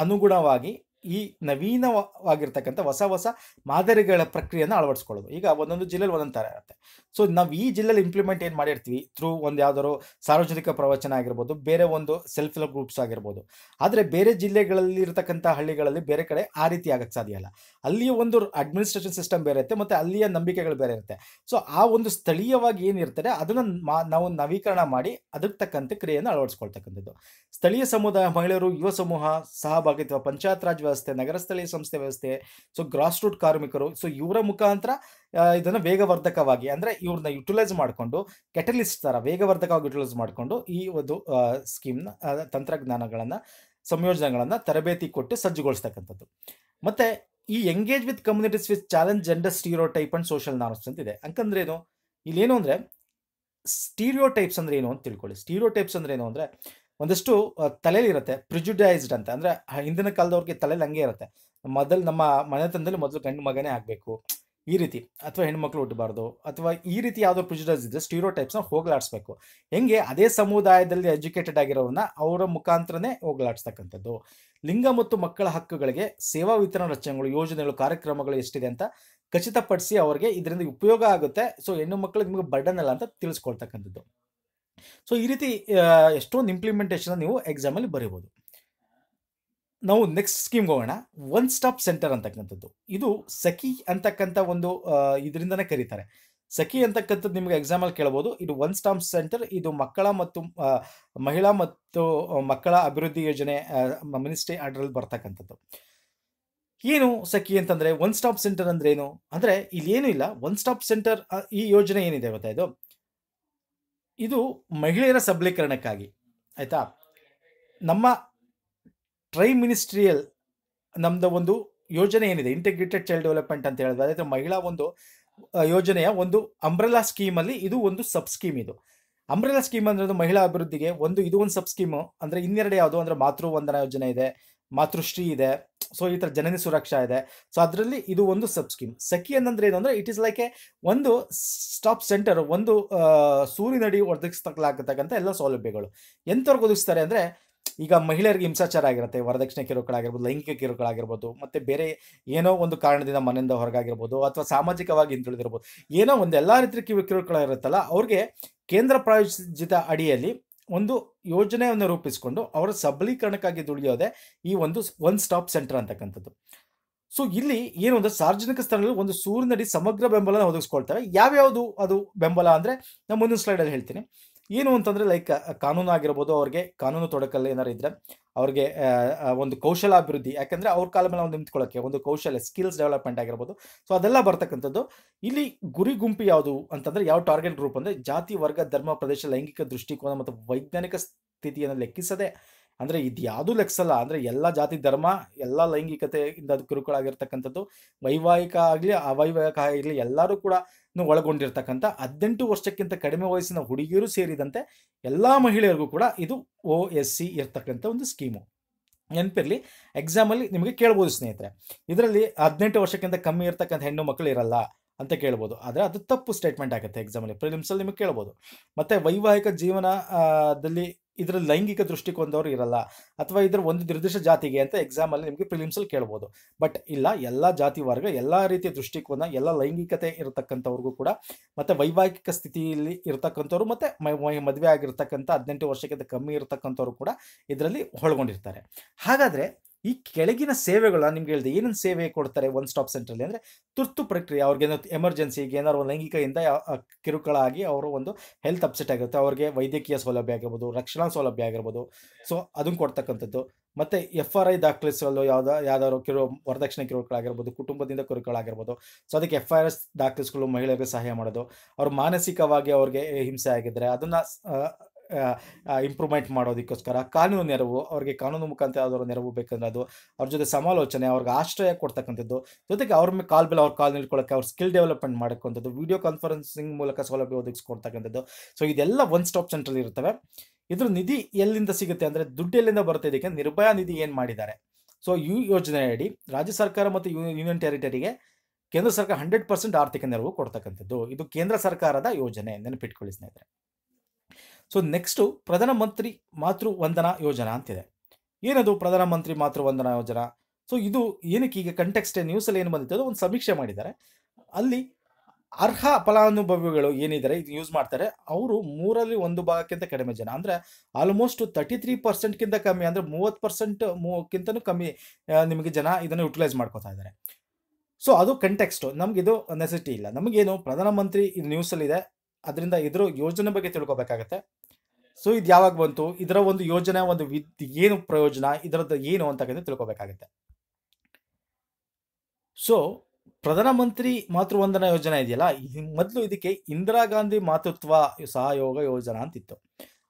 [SPEAKER 1] ಅನುಗುಣವಾಗಿ ಈ ನವೀನವಾಗಿರ್ತಕ್ಕಂಥ ಹೊಸ ಹೊಸ ಮಾದರಿಗಳ ಪ್ರಕ್ರಿಯೆಯನ್ನು ಅಳವಡಿಸ್ಕೊಳ್ಳೋದು ಈಗ ಒಂದೊಂದು ಜಿಲ್ಲೆಯಲ್ಲಿ ಒಂದೊಂದು ಥರ ಇರುತ್ತೆ ಸೊ ನಾವು ಈ ಜಿಲ್ಲೆಯಲ್ಲಿ ಇಂಪ್ಲಿಮೆಂಟ್ ಏನು ಮಾಡಿರ್ತೀವಿ ಥ್ರೂ ಒಂದು ಯಾವುದಾದ್ರು ಸಾರ್ವಜನಿಕ ಪ್ರವಚನ ಆಗಿರ್ಬೋದು ಬೇರೆ ಒಂದು ಸೆಲ್ಫ್ ಹೆಲ್ಪ್ ಗ್ರೂಪ್ಸ್ ಆಗಿರ್ಬೋದು ಆದರೆ ಬೇರೆ ಜಿಲ್ಲೆಗಳಲ್ಲಿ ಇರತಕ್ಕಂಥ ಹಳ್ಳಿಗಳಲ್ಲಿ ಬೇರೆ ಕಡೆ ಆ ರೀತಿ ಆಗಕ್ಕೆ ಸಾಧ್ಯ ಇಲ್ಲ ಅಲ್ಲಿಯ ಒಂದು ಅಡ್ಮಿನಿಸ್ಟ್ರೇಷನ್ ಸಿಸ್ಟಮ್ ಬೇರೆ ಇರುತ್ತೆ ಮತ್ತು ಅಲ್ಲಿಯ ನಂಬಿಕೆಗಳು ಬೇರೆ ಇರುತ್ತೆ ಸೊ ಆ ಒಂದು ಸ್ಥಳೀಯವಾಗಿ ಏನಿರ್ತಾರೆ ಅದನ್ನು ನಾವು ನವೀಕರಣ ಮಾಡಿ ಅದಕ್ಕೆ ತಕ್ಕಂತೆ ಕ್ರಿಯೆಯನ್ನು ಅಳವಡಿಸ್ಕೊಳ್ತಕ್ಕಂಥದ್ದು ಸ್ಥಳೀಯ ಸಮುದಾಯ ಮಹಿಳೆಯರು ಯುವ ಸಮೂಹ ಸಹಭಾಗಿತ್ವ ಪಂಚಾಯತ್ ರಾಜ್ ವ್ಯವಸ್ಥೆ ನಗರ ಸ್ಥಳೀಯ ಸಂಸ್ಥೆ ವ್ಯವಸ್ಥೆ ಸೊ ಗ್ರಾಸ್ ರೂಟ್ ಕಾರ್ಮಿಕರು ಸೊ ಇವರ ಮುಖಾಂತರ ಇದನ್ನು ವೇಗವರ್ಧಕವಾಗಿ ಅಂದರೆ ಇವ್ರನ್ನ ಯುಟಿಲೈಸ್ ಮಾಡಿಕೊಂಡು ಕೆಟಲಿಸ್ಟ್ ಥರ ವೇಗವರ್ಧಕವಾಗಿ ಯುಟಿಲೈಸ್ ಮಾಡಿಕೊಂಡು ಈ ಒಂದು ಸ್ಕೀಮ್ನ ತಂತ್ರಜ್ಞಾನಗಳನ್ನು ಸಂಯೋಜನೆಗಳನ್ನು ತರಬೇತಿ ಕೊಟ್ಟು ಸಜ್ಜುಗೊಳಿಸ್ತಕ್ಕಂಥದ್ದು ಮತ್ತು ಈ engage with communities with challenge gender stereotype and social norms ಅಂತ ಇದೆ ಅಂತಂದ್ರೆ ಏನು ಇಲ್ಲೇನು ಅಂದರೆ ಸ್ಟೀರಿಯೋ ಟೈಪ್ಸ್ ಅಂದ್ರೆ ಏನು ಅಂತ ತಿಳ್ಕೊಳ್ಳಿ ಸ್ಟೀರಿಯೋ ಟೈಪ್ಸ್ ಅಂದ್ರೆ ಏನು ಅಂದರೆ ಒಂದಷ್ಟು ತಲೆಯಲ್ಲಿ ಇರುತ್ತೆ ಪ್ರಿಜುಡೈಸ್ಡ್ ಅಂತ ಅಂದ್ರೆ ಹಿಂದಿನ ಕಾಲದವ್ರಿಗೆ ತಲೆಯಲ್ಲಿ ಹಂಗೆ ಇರುತ್ತೆ ಮೊದಲು ನಮ್ಮ ಮನೆತನದಲ್ಲಿ ಮೊದಲು ಗಂಡು ಮಗನೇ ಆಗಬೇಕು ಈ ರೀತಿ ಅಥವಾ ಹೆಣ್ಮಕ್ಳು ಹುಟ್ಟಬಾರ್ದು ಅಥವಾ ಈ ರೀತಿ ಯಾವುದೋ ಪ್ರಿಜುಡೈಸ್ ಇದ್ರೆ ಸ್ಟೀರೋ ಟೈಪ್ಸ್ನ ಹೋಗ್ಲಾಡಿಸ್ಬೇಕು ಹೆಂಗೆ ಅದೇ ಸಮುದಾಯದಲ್ಲಿ ಎಜುಕೇಟೆಡ್ ಆಗಿರೋರನ್ನ ಅವರ ಮುಖಾಂತರನೇ ಹೋಗ್ಲಾಡ್ಸ್ತಕ್ಕಂಥದ್ದು ಲಿಂಗ ಮತ್ತು ಮಕ್ಕಳ ಹಕ್ಕುಗಳಿಗೆ ಸೇವಾ ವಿತರಣಾ ರಚನೆಗಳು ಯೋಜನೆಗಳು ಕಾರ್ಯಕ್ರಮಗಳು ಎಷ್ಟಿದೆ ಅಂತ ಖಚಿತಪಡಿಸಿ ಅವರಿಗೆ ಇದರಿಂದ ಉಪಯೋಗ ಆಗುತ್ತೆ ಸೊ ಹೆಣ್ಣು ಮಕ್ಕಳು ನಿಮಗೆ ಬರ್ಡನ್ ಅಲ್ಲ ಅಂತ ತಿಳಿಸ್ಕೊಳ್ತಕ್ಕಂಥದ್ದು ಸೊ ಈ ರೀತಿ ಎಷ್ಟೊಂದು ಇಂಪ್ಲಿಮೆಂಟೇಷನ್ ನೀವು ಎಕ್ಸಾಮಲ್ಲಿ ಬರೀಬೋದು ನಾವು ನೆಕ್ಸ್ಟ್ ಸ್ಕೀಮ್ಗೆ ಹೋಗೋಣ ಒನ್ ಸ್ಟಾಪ್ ಸೆಂಟರ್ ಅಂತಕ್ಕಂಥದ್ದು ಇದು ಸಖಿ ಅಂತಕ್ಕಂಥ ಒಂದು ಇದರಿಂದನೇ ಕರೀತಾರೆ ಸಖಿ ಅಂತಕ್ಕಂಥದ್ದು ನಿಮಗೆ ಎಕ್ಸಾಮಲ್ಲಿ ಕೇಳ್ಬೋದು ಇದು ಒನ್ ಸ್ಟಾಪ್ ಸೆಂಟರ್ ಇದು ಮಕ್ಕಳ ಮತ್ತು ಮಹಿಳಾ ಮತ್ತು ಮಕ್ಕಳ ಅಭಿವೃದ್ಧಿ ಯೋಜನೆ ಮಿನಿಸ್ಟ್ರಿ ಅಲ್ಲಿ ಬರ್ತಕ್ಕಂಥದ್ದು ಏನು ಸಖಿ ಅಂತಂದರೆ ಒನ್ ಸ್ಟಾಪ್ ಸೆಂಟರ್ ಅಂದ್ರೆ ಏನು ಅಂದರೆ ಇಲ್ಲಿ ಏನು ಇಲ್ಲ ಒನ್ ಸ್ಟಾಪ್ ಸೆಂಟರ್ ಈ ಯೋಜನೆ ಏನಿದೆ ಗೊತ್ತಾಯ್ತು ಇದು ಮಹಿಳೆಯರ ಸಬಲೀಕರಣಕ್ಕಾಗಿ ಆಯಿತಾ ನಮ್ಮ ಟ್ರೈ ಮಿನಿಸ್ಟ್ರಿಯಲ್ ನಮ್ಮದು ಒಂದು ಯೋಜನೆ ಏನಿದೆ ಇಂಟಿಗ್ರೇಟೆಡ್ ಚೈಲ್ಡ್ ಡೆವಲಪ್ಮೆಂಟ್ ಅಂತ ಹೇಳಿದ್ರೆ ಅದೇ ಮಹಿಳಾ ಒಂದು ಯೋಜನೆಯ ಒಂದು ಅಂಬ್ರೆಲಾ ಸ್ಕೀಮಲ್ಲಿ ಇದು ಒಂದು ಸಬ್ ಸ್ಕೀಮ್ ಇದು ಅಂಬ್ರೆಲಾ ಸ್ಕೀಮ್ ಅಂದ್ರೆ ಮಹಿಳಾ ಅಭಿವೃದ್ಧಿಗೆ ಒಂದು ಇದು ಒಂದು ಸಬ್ ಸ್ಕೀಮು ಅಂದರೆ ಇನ್ನೆರಡು ಯಾವುದು ಅಂದರೆ ಮಾತೃ ವಂದನಾ ಯೋಜನೆ ಇದೆ ಮಾತೃಶ್ರೀ ಇದೆ ಸೊ ಈ ಥರ ಜನನಿ ಸುರಕ್ಷಾ ಇದೆ ಸೊ ಅದರಲ್ಲಿ ಇದು ಒಂದು ಸಬ್ ಸ್ಕೀಮ್ ಸಖಿ ಏನಂದ್ರೆ ಏನು ಅಂದ್ರೆ ಇಟ್ ಇಸ್ ಲೈಕ್ ಎ ಒಂದು ಸ್ಟಾಪ್ ಸೆಂಟರ್ ಒಂದು ಸೂರಿನಡಿ ಒದಗಿಸ್ತಕ್ಕಲಾಗತಕ್ಕಂಥ ಎಲ್ಲ ಸೌಲಭ್ಯಗಳು ಎಂಥವ್ರಿಗೆ ಒದಗಿಸ್ತಾರೆ ಅಂದ್ರೆ ಈಗ ಮಹಿಳೆಯರಿಗೆ ಹಿಂಸಾಚಾರ ಆಗಿರುತ್ತೆ ವರದಕ್ಷಿಣೆ ಕಿರುಕಳಾಗಿರ್ಬೋದು ಲೈಂಗಿಕ ಕಿರುಕುಳ ಮತ್ತು ಮತ್ತೆ ಬೇರೆ ಏನೋ ಒಂದು ಕಾರಣದಿಂದ ಮನೆಯಿಂದ ಹೊರಗಾಗಿರ್ಬೋದು ಅಥವಾ ಸಾಮಾಜಿಕವಾಗಿ ಹಿಂದುಳಿದಿರ್ಬೋದು ಏನೋ ಒಂದು ಎಲ್ಲ ರೀತಿಯ ಕಿರುಕುಳ ಇರುತ್ತಲ್ಲ ಅವ್ರಿಗೆ ಕೇಂದ್ರ ಪ್ರಾಯೋಜಿತ ಅಡಿಯಲ್ಲಿ ಒಂದು ಯೋಜನೆಯನ್ನು ರೂಪಿಸಿಕೊಂಡು ಅವರ ಸಬಲೀಕರಣಕ್ಕಾಗಿ ದುಡಿಯೋದೆ ಈ ಒಂದು ಒನ್ ಸ್ಟಾಪ್ ಸೆಂಟರ್ ಅಂತಕ್ಕಂಥದ್ದು ಸೊ ಇಲ್ಲಿ ಏನು ಸಾರ್ವಜನಿಕ ಸ್ಥಳದಲ್ಲಿ ಒಂದು ಸೂರಿನಡಿ ಸಮಗ್ರ ಬೆಂಬಲ ಒದಗಿಸ್ಕೊಳ್ತಾರೆ ಯಾವ್ಯಾವುದು ಅದು ಬೆಂಬಲ ಅಂದ್ರೆ ನಾನು ಮುಂದಿನ ಸ್ಲೈಡಲ್ಲಿ ಹೇಳ್ತೀನಿ ಏನು ಅಂತಂದರೆ ಲೈಕ್ ಕಾನೂನು ಆಗಿರ್ಬೋದು ಅವ್ರಿಗೆ ಕಾನೂನು ತೊಡಕಲ್ಲಿ ಏನಾರು ಇದ್ದರೆ ಅವ್ರಿಗೆ ಒಂದು ಅಭಿವೃದ್ಧಿ ಯಾಕಂದರೆ ಅವ್ರ ಕಾಲ ಮೇಲೆ ಒಂದು ನಿಂತ್ಕೊಳ್ಳೋಕ್ಕೆ ಒಂದು ಕೌಶಲ್ಯ ಸ್ಕಿಲ್ಸ್ ಡೆವಲಪ್ಮೆಂಟ್ ಆಗಿರ್ಬೋದು ಸೊ ಅದೆಲ್ಲ ಬರ್ತಕ್ಕಂಥದ್ದು ಇಲ್ಲಿ ಗುರಿ ಗುಂಪು ಯಾವುದು ಅಂತಂದರೆ ಯಾವ ಟಾರ್ಗೆಟ್ ಗ್ರೂಪ್ ಅಂದರೆ ಜಾತಿ ವರ್ಗ ಧರ್ಮ ಪ್ರದೇಶ ಲೈಂಗಿಕ ದೃಷ್ಟಿಕೋನ ಮತ್ತು ವೈಜ್ಞಾನಿಕ ಸ್ಥಿತಿಯನ್ನು ಲೆಕ್ಕಿಸದೆ ಅಂದರೆ ಇದು ಯಾವುದೂ ಲೆಕ್ಸಲ್ಲ ಅಂದರೆ ಎಲ್ಲ ಜಾತಿ ಧರ್ಮ ಎಲ್ಲ ಲೈಂಗಿಕತೆಯಿಂದ ಆಗಿರ್ತಕ್ಕಂಥದ್ದು ವೈವಾಹಿಕ ಆಗಲಿ ಅವೈವಾಹಿಕ ಆಗಲಿ ಎಲ್ಲರೂ ಕೂಡ ಒಳಗೊಂಡಿರ್ತಕ್ಕಂಥ ಹದಿನೆಂಟು ವರ್ಷಕ್ಕಿಂತ ಕಡಿಮೆ ವಯಸ್ಸಿನ ಹುಡುಗಿಯರು ಸೇರಿದಂತೆ ಎಲ್ಲ ಮಹಿಳೆಯರಿಗೂ ಕೂಡ ಇದು ಓ ಎಸ್ ಸಿ ಇರ್ತಕ್ಕಂಥ ಒಂದು ಸ್ಕೀಮು ನೆನಪಿರಲಿ ಎಕ್ಸಾಮಲ್ಲಿ ನಿಮಗೆ ಕೇಳ್ಬೋದು ಸ್ನೇಹಿತರೆ ಇದರಲ್ಲಿ ಹದಿನೆಂಟು ವರ್ಷಕ್ಕಿಂತ ಕಮ್ಮಿ ಇರ್ತಕ್ಕಂಥ ಹೆಣ್ಣು ಮಕ್ಕಳು ಇರಲ್ಲ ಅಂತ ಕೇಳ್ಬೋದು ಆದರೆ ಅದು ತಪ್ಪು ಸ್ಟೇಟ್ಮೆಂಟ್ ಆಗುತ್ತೆ ಎಕ್ಸಾಮಲ್ಲಿ ಪ್ರಿಲಿಮ್ಸಲ್ಲಿ ನಿಮಗೆ ಕೇಳ್ಬೋದು ಮತ್ತು ವೈವಾಹಿಕ ಜೀವನದಲ್ಲಿ ಇದರ ಲೈಂಗಿಕ ದೃಷ್ಟಿಕೋನದವರು ಇರಲ್ಲ ಅಥವಾ ಇದರ ಒಂದು ನಿರ್ದಿಷ್ಟ ಜಾತಿಗೆ ಅಂತ ಎಕ್ಸಾಮಲ್ಲಿ ನಿಮಗೆ ಪ್ರಿಲಿಮ್ಸಲ್ಲಿ ಕೇಳ್ಬೋದು ಬಟ್ ಇಲ್ಲ ಎಲ್ಲ ಜಾತಿ ವರ್ಗ ಎಲ್ಲ ರೀತಿಯ ದೃಷ್ಟಿಕೋನ ಎಲ್ಲ ಲೈಂಗಿಕತೆ ಇರತಕ್ಕಂಥವ್ರಿಗೂ ಕೂಡ ಮತ್ತು ವೈವಾಹಿಕ ಸ್ಥಿತಿಯಲ್ಲಿ ಇರತಕ್ಕಂಥವ್ರು ಮತ್ತು ಮದುವೆ ಆಗಿರ್ತಕ್ಕಂಥ ಹದಿನೆಂಟು ವರ್ಷಕ್ಕಿಂತ ಕಮ್ಮಿ ಇರತಕ್ಕಂಥವ್ರು ಕೂಡ ಇದರಲ್ಲಿ ಒಳಗೊಂಡಿರ್ತಾರೆ ಹಾಗಾದರೆ ಈ ಕೆಳಗಿನ ಸೇವೆಗಳು ನಿಮ್ಗೆ ಹೇಳಿದೆ ಏನೇನು ಸೇವೆ ಕೊಡ್ತಾರೆ ಒನ್ ಸ್ಟಾಪ್ ಸೆಂಟ್ರಲ್ಲಿ ಅಂದರೆ ತುರ್ತು ಪ್ರಕ್ರಿಯೆ ಅವ್ರಿಗೆ ಎಮರ್ಜೆನ್ಸಿಗೆ ಏನಾದ್ರು ಲೈಂಗಿಕದಿಂದ ಕಿರುಕುಳ ಆಗಿ ಅವರು ಒಂದು ಹೆಲ್ತ್ ಅಪ್ಸೆಟ್ ಆಗಿರುತ್ತೆ ಅವ್ರಿಗೆ ವೈದ್ಯಕೀಯ ಸೌಲಭ್ಯ ಆಗಿರ್ಬೋದು ರಕ್ಷಣಾ ಸೌಲಭ್ಯ ಆಗಿರ್ಬೋದು ಸೊ ಅದನ್ನು ಕೊಡ್ತಕ್ಕಂಥದ್ದು ಮತ್ತೆ ಎಫ್ ಆರ್ ಐ ದಾಖಲಿಸಲು ಯಾವ್ದು ಯಾವ್ದಾದ್ರು ಕಿರು ವರದಕ್ಷಿಣೆ ಕಿರುಕುಳಾಗಿರ್ಬೋದು ಕುಟುಂಬದಿಂದ ಕಿರುಕುಳಾಗಿರ್ಬೋದು ಸೊ ಅದಕ್ಕೆ ಎಫ್ ಐ ಆರ್ ಎಸ್ ಮಹಿಳೆಯರಿಗೆ ಸಹಾಯ ಮಾಡೋದು ಅವ್ರು ಮಾನಸಿಕವಾಗಿ ಅವ್ರಿಗೆ ಹಿಂಸೆ ಆಗಿದ್ರೆ ಅದನ್ನು ಇಂಪ್ರೂವ್ಮೆಂಟ್ ಮಾಡೋದಕ್ಕೋಸ್ಕರ ಕಾನೂನು ನೆರವು ಅವರಿಗೆ ಕಾನೂನು ಮುಖಾಂತರ ಯಾವ್ದಾದ್ರು ನೆರವು ಬೇಕಂದ್ರೆ ಅದು ಅವ್ರ ಜೊತೆ ಸಮಾಲೋಚನೆ ಅವ್ರಿಗೆ ಆಶ್ರಯ ಕೊಡ್ತಕ್ಕಂಥದ್ದು ಜೊತೆಗೆ ಅವ್ರ ಮೇಲೆ ಕಾಲ್ ಮೇಲೆ ಅವ್ರ ಕಾಲ್ ನಿಲ್ಕೊಳ್ಳೋಕೆ ಅವ್ರ ಸ್ಕಿಲ್ ಡೆವಲಪ್ಮೆಂಟ್ ಮಾಡ್ಕೊಂಥದ್ದು ವಿಡಿಯೋ ಕಾನ್ಫರೆನ್ಸಿಂಗ್ ಮೂಲಕ ಸೌಲಭ್ಯ ಒದಗಿಸ್ಕೊಡ್ತಕ್ಕಂಥದ್ದು ಸೊ ಇದೆಲ್ಲ ಒನ್ ಸ್ಟಾಪ್ ಸೆಂಟ್ರಲ್ಲಿ ಇರ್ತವೆ ಇದ್ರ ನಿಧಿ ಎಲ್ಲಿಂದ ಸಿಗುತ್ತೆ ಅಂದರೆ ದುಡ್ಡು ಎಲ್ಲಿಂದ ಬರುತ್ತೆ ಇದಕ್ಕೆ ನಿರ್ಭಯ ನಿಧಿ ಏನು ಮಾಡಿದ್ದಾರೆ ಸೊ ಈ ಯೋಜನೆಯಡಿ ರಾಜ್ಯ ಸರ್ಕಾರ ಮತ್ತು ಯೂನಿಯನ್ ಟೆರಿಟರಿಗೆ ಕೇಂದ್ರ ಸರ್ಕಾರ ಹಂಡ್ರೆಡ್ ಪರ್ಸೆಂಟ್ ಆರ್ಥಿಕ ನೆರವು ಕೊಡ್ತಕ್ಕಂಥದ್ದು ಇದು ಕೇಂದ್ರ ಸರ್ಕಾರದ ಯೋಜನೆ ನೆನಪಿಟ್ಕೊಳ್ಳಿ ಸ್ನೇಹಿತರೆ ಸೊ ನೆಕ್ಸ್ಟು ಪ್ರಧಾನಮಂತ್ರಿ ಮಾತೃ ವಂದನಾ ಯೋಜನಾ ಅಂತಿದೆ ಏನದು ಪ್ರಧಾನಮಂತ್ರಿ ಮಾತೃ ವಂದನಾ ಯೋಜನಾ ಸೊ ಇದು ಏನಕ್ಕೆ ಈಗ ಕಂಟೆಕ್ಸ್ಟ್ ನ್ಯೂಸಲ್ಲಿ ಏನು ಬಂದಿತ್ತು ಅದು ಒಂದು ಸಮೀಕ್ಷೆ ಮಾಡಿದ್ದಾರೆ ಅಲ್ಲಿ ಅರ್ಹ ಫಲಾನುಭವಿಗಳು ಏನಿದ್ದಾರೆ ಇದು ಯೂಸ್ ಮಾಡ್ತಾರೆ ಅವರು ಮೂರಲ್ಲಿ ಒಂದು ಭಾಗಕ್ಕಿಂತ ಕಡಿಮೆ ಜನ ಅಂದರೆ ಆಲ್ಮೋಸ್ಟ್ ತರ್ಟಿ ತ್ರೀ ಪರ್ಸೆಂಟ್ಗಿಂತ ಕಮ್ಮಿ ಅಂದರೆ ಮೂವತ್ತು ಪರ್ಸೆಂಟ್ ಮೂಕ್ಕಿಂತನೂ ಕಮ್ಮಿ ನಿಮಗೆ ಜನ ಇದನ್ನು ಯುಟಿಲೈಸ್ ಮಾಡ್ಕೋತಾ ಇದ್ದಾರೆ ಸೊ ಅದು ಕಂಟೆಕ್ಸ್ಟು ನಮಗಿದು ನೆಸಿಟಿ ಇಲ್ಲ ನಮಗೇನು ಪ್ರಧಾನಮಂತ್ರಿ ಇದು ನ್ಯೂಸಲ್ಲಿದೆ ಅದರಿಂದ ಇದ್ರ ಯೋಜನೆ ಬಗ್ಗೆ ತಿಳ್ಕೊಬೇಕಾಗತ್ತೆ ಸೊ ಇದು ಯಾವಾಗ ಬಂತು ಇದರ ಒಂದು ಯೋಜನೆ ಒಂದು ವಿದ್ ಏನು ಪ್ರಯೋಜನ ಇದರದ್ದು ಏನು ಅಂತಕ್ಕಂಥ ತಿಳ್ಕೊಬೇಕಾಗತ್ತೆ ಸೊ ಪ್ರಧಾನಮಂತ್ರಿ ಮಾತೃವಂದನಾ ಯೋಜನೆ ಇದೆಯಲ್ಲ ಮೊದಲು ಇದಕ್ಕೆ ಇಂದಿರಾ ಗಾಂಧಿ ಮಾತೃತ್ವ ಸಹಯೋಗ ಯೋಜನಾ ಅಂತಿತ್ತು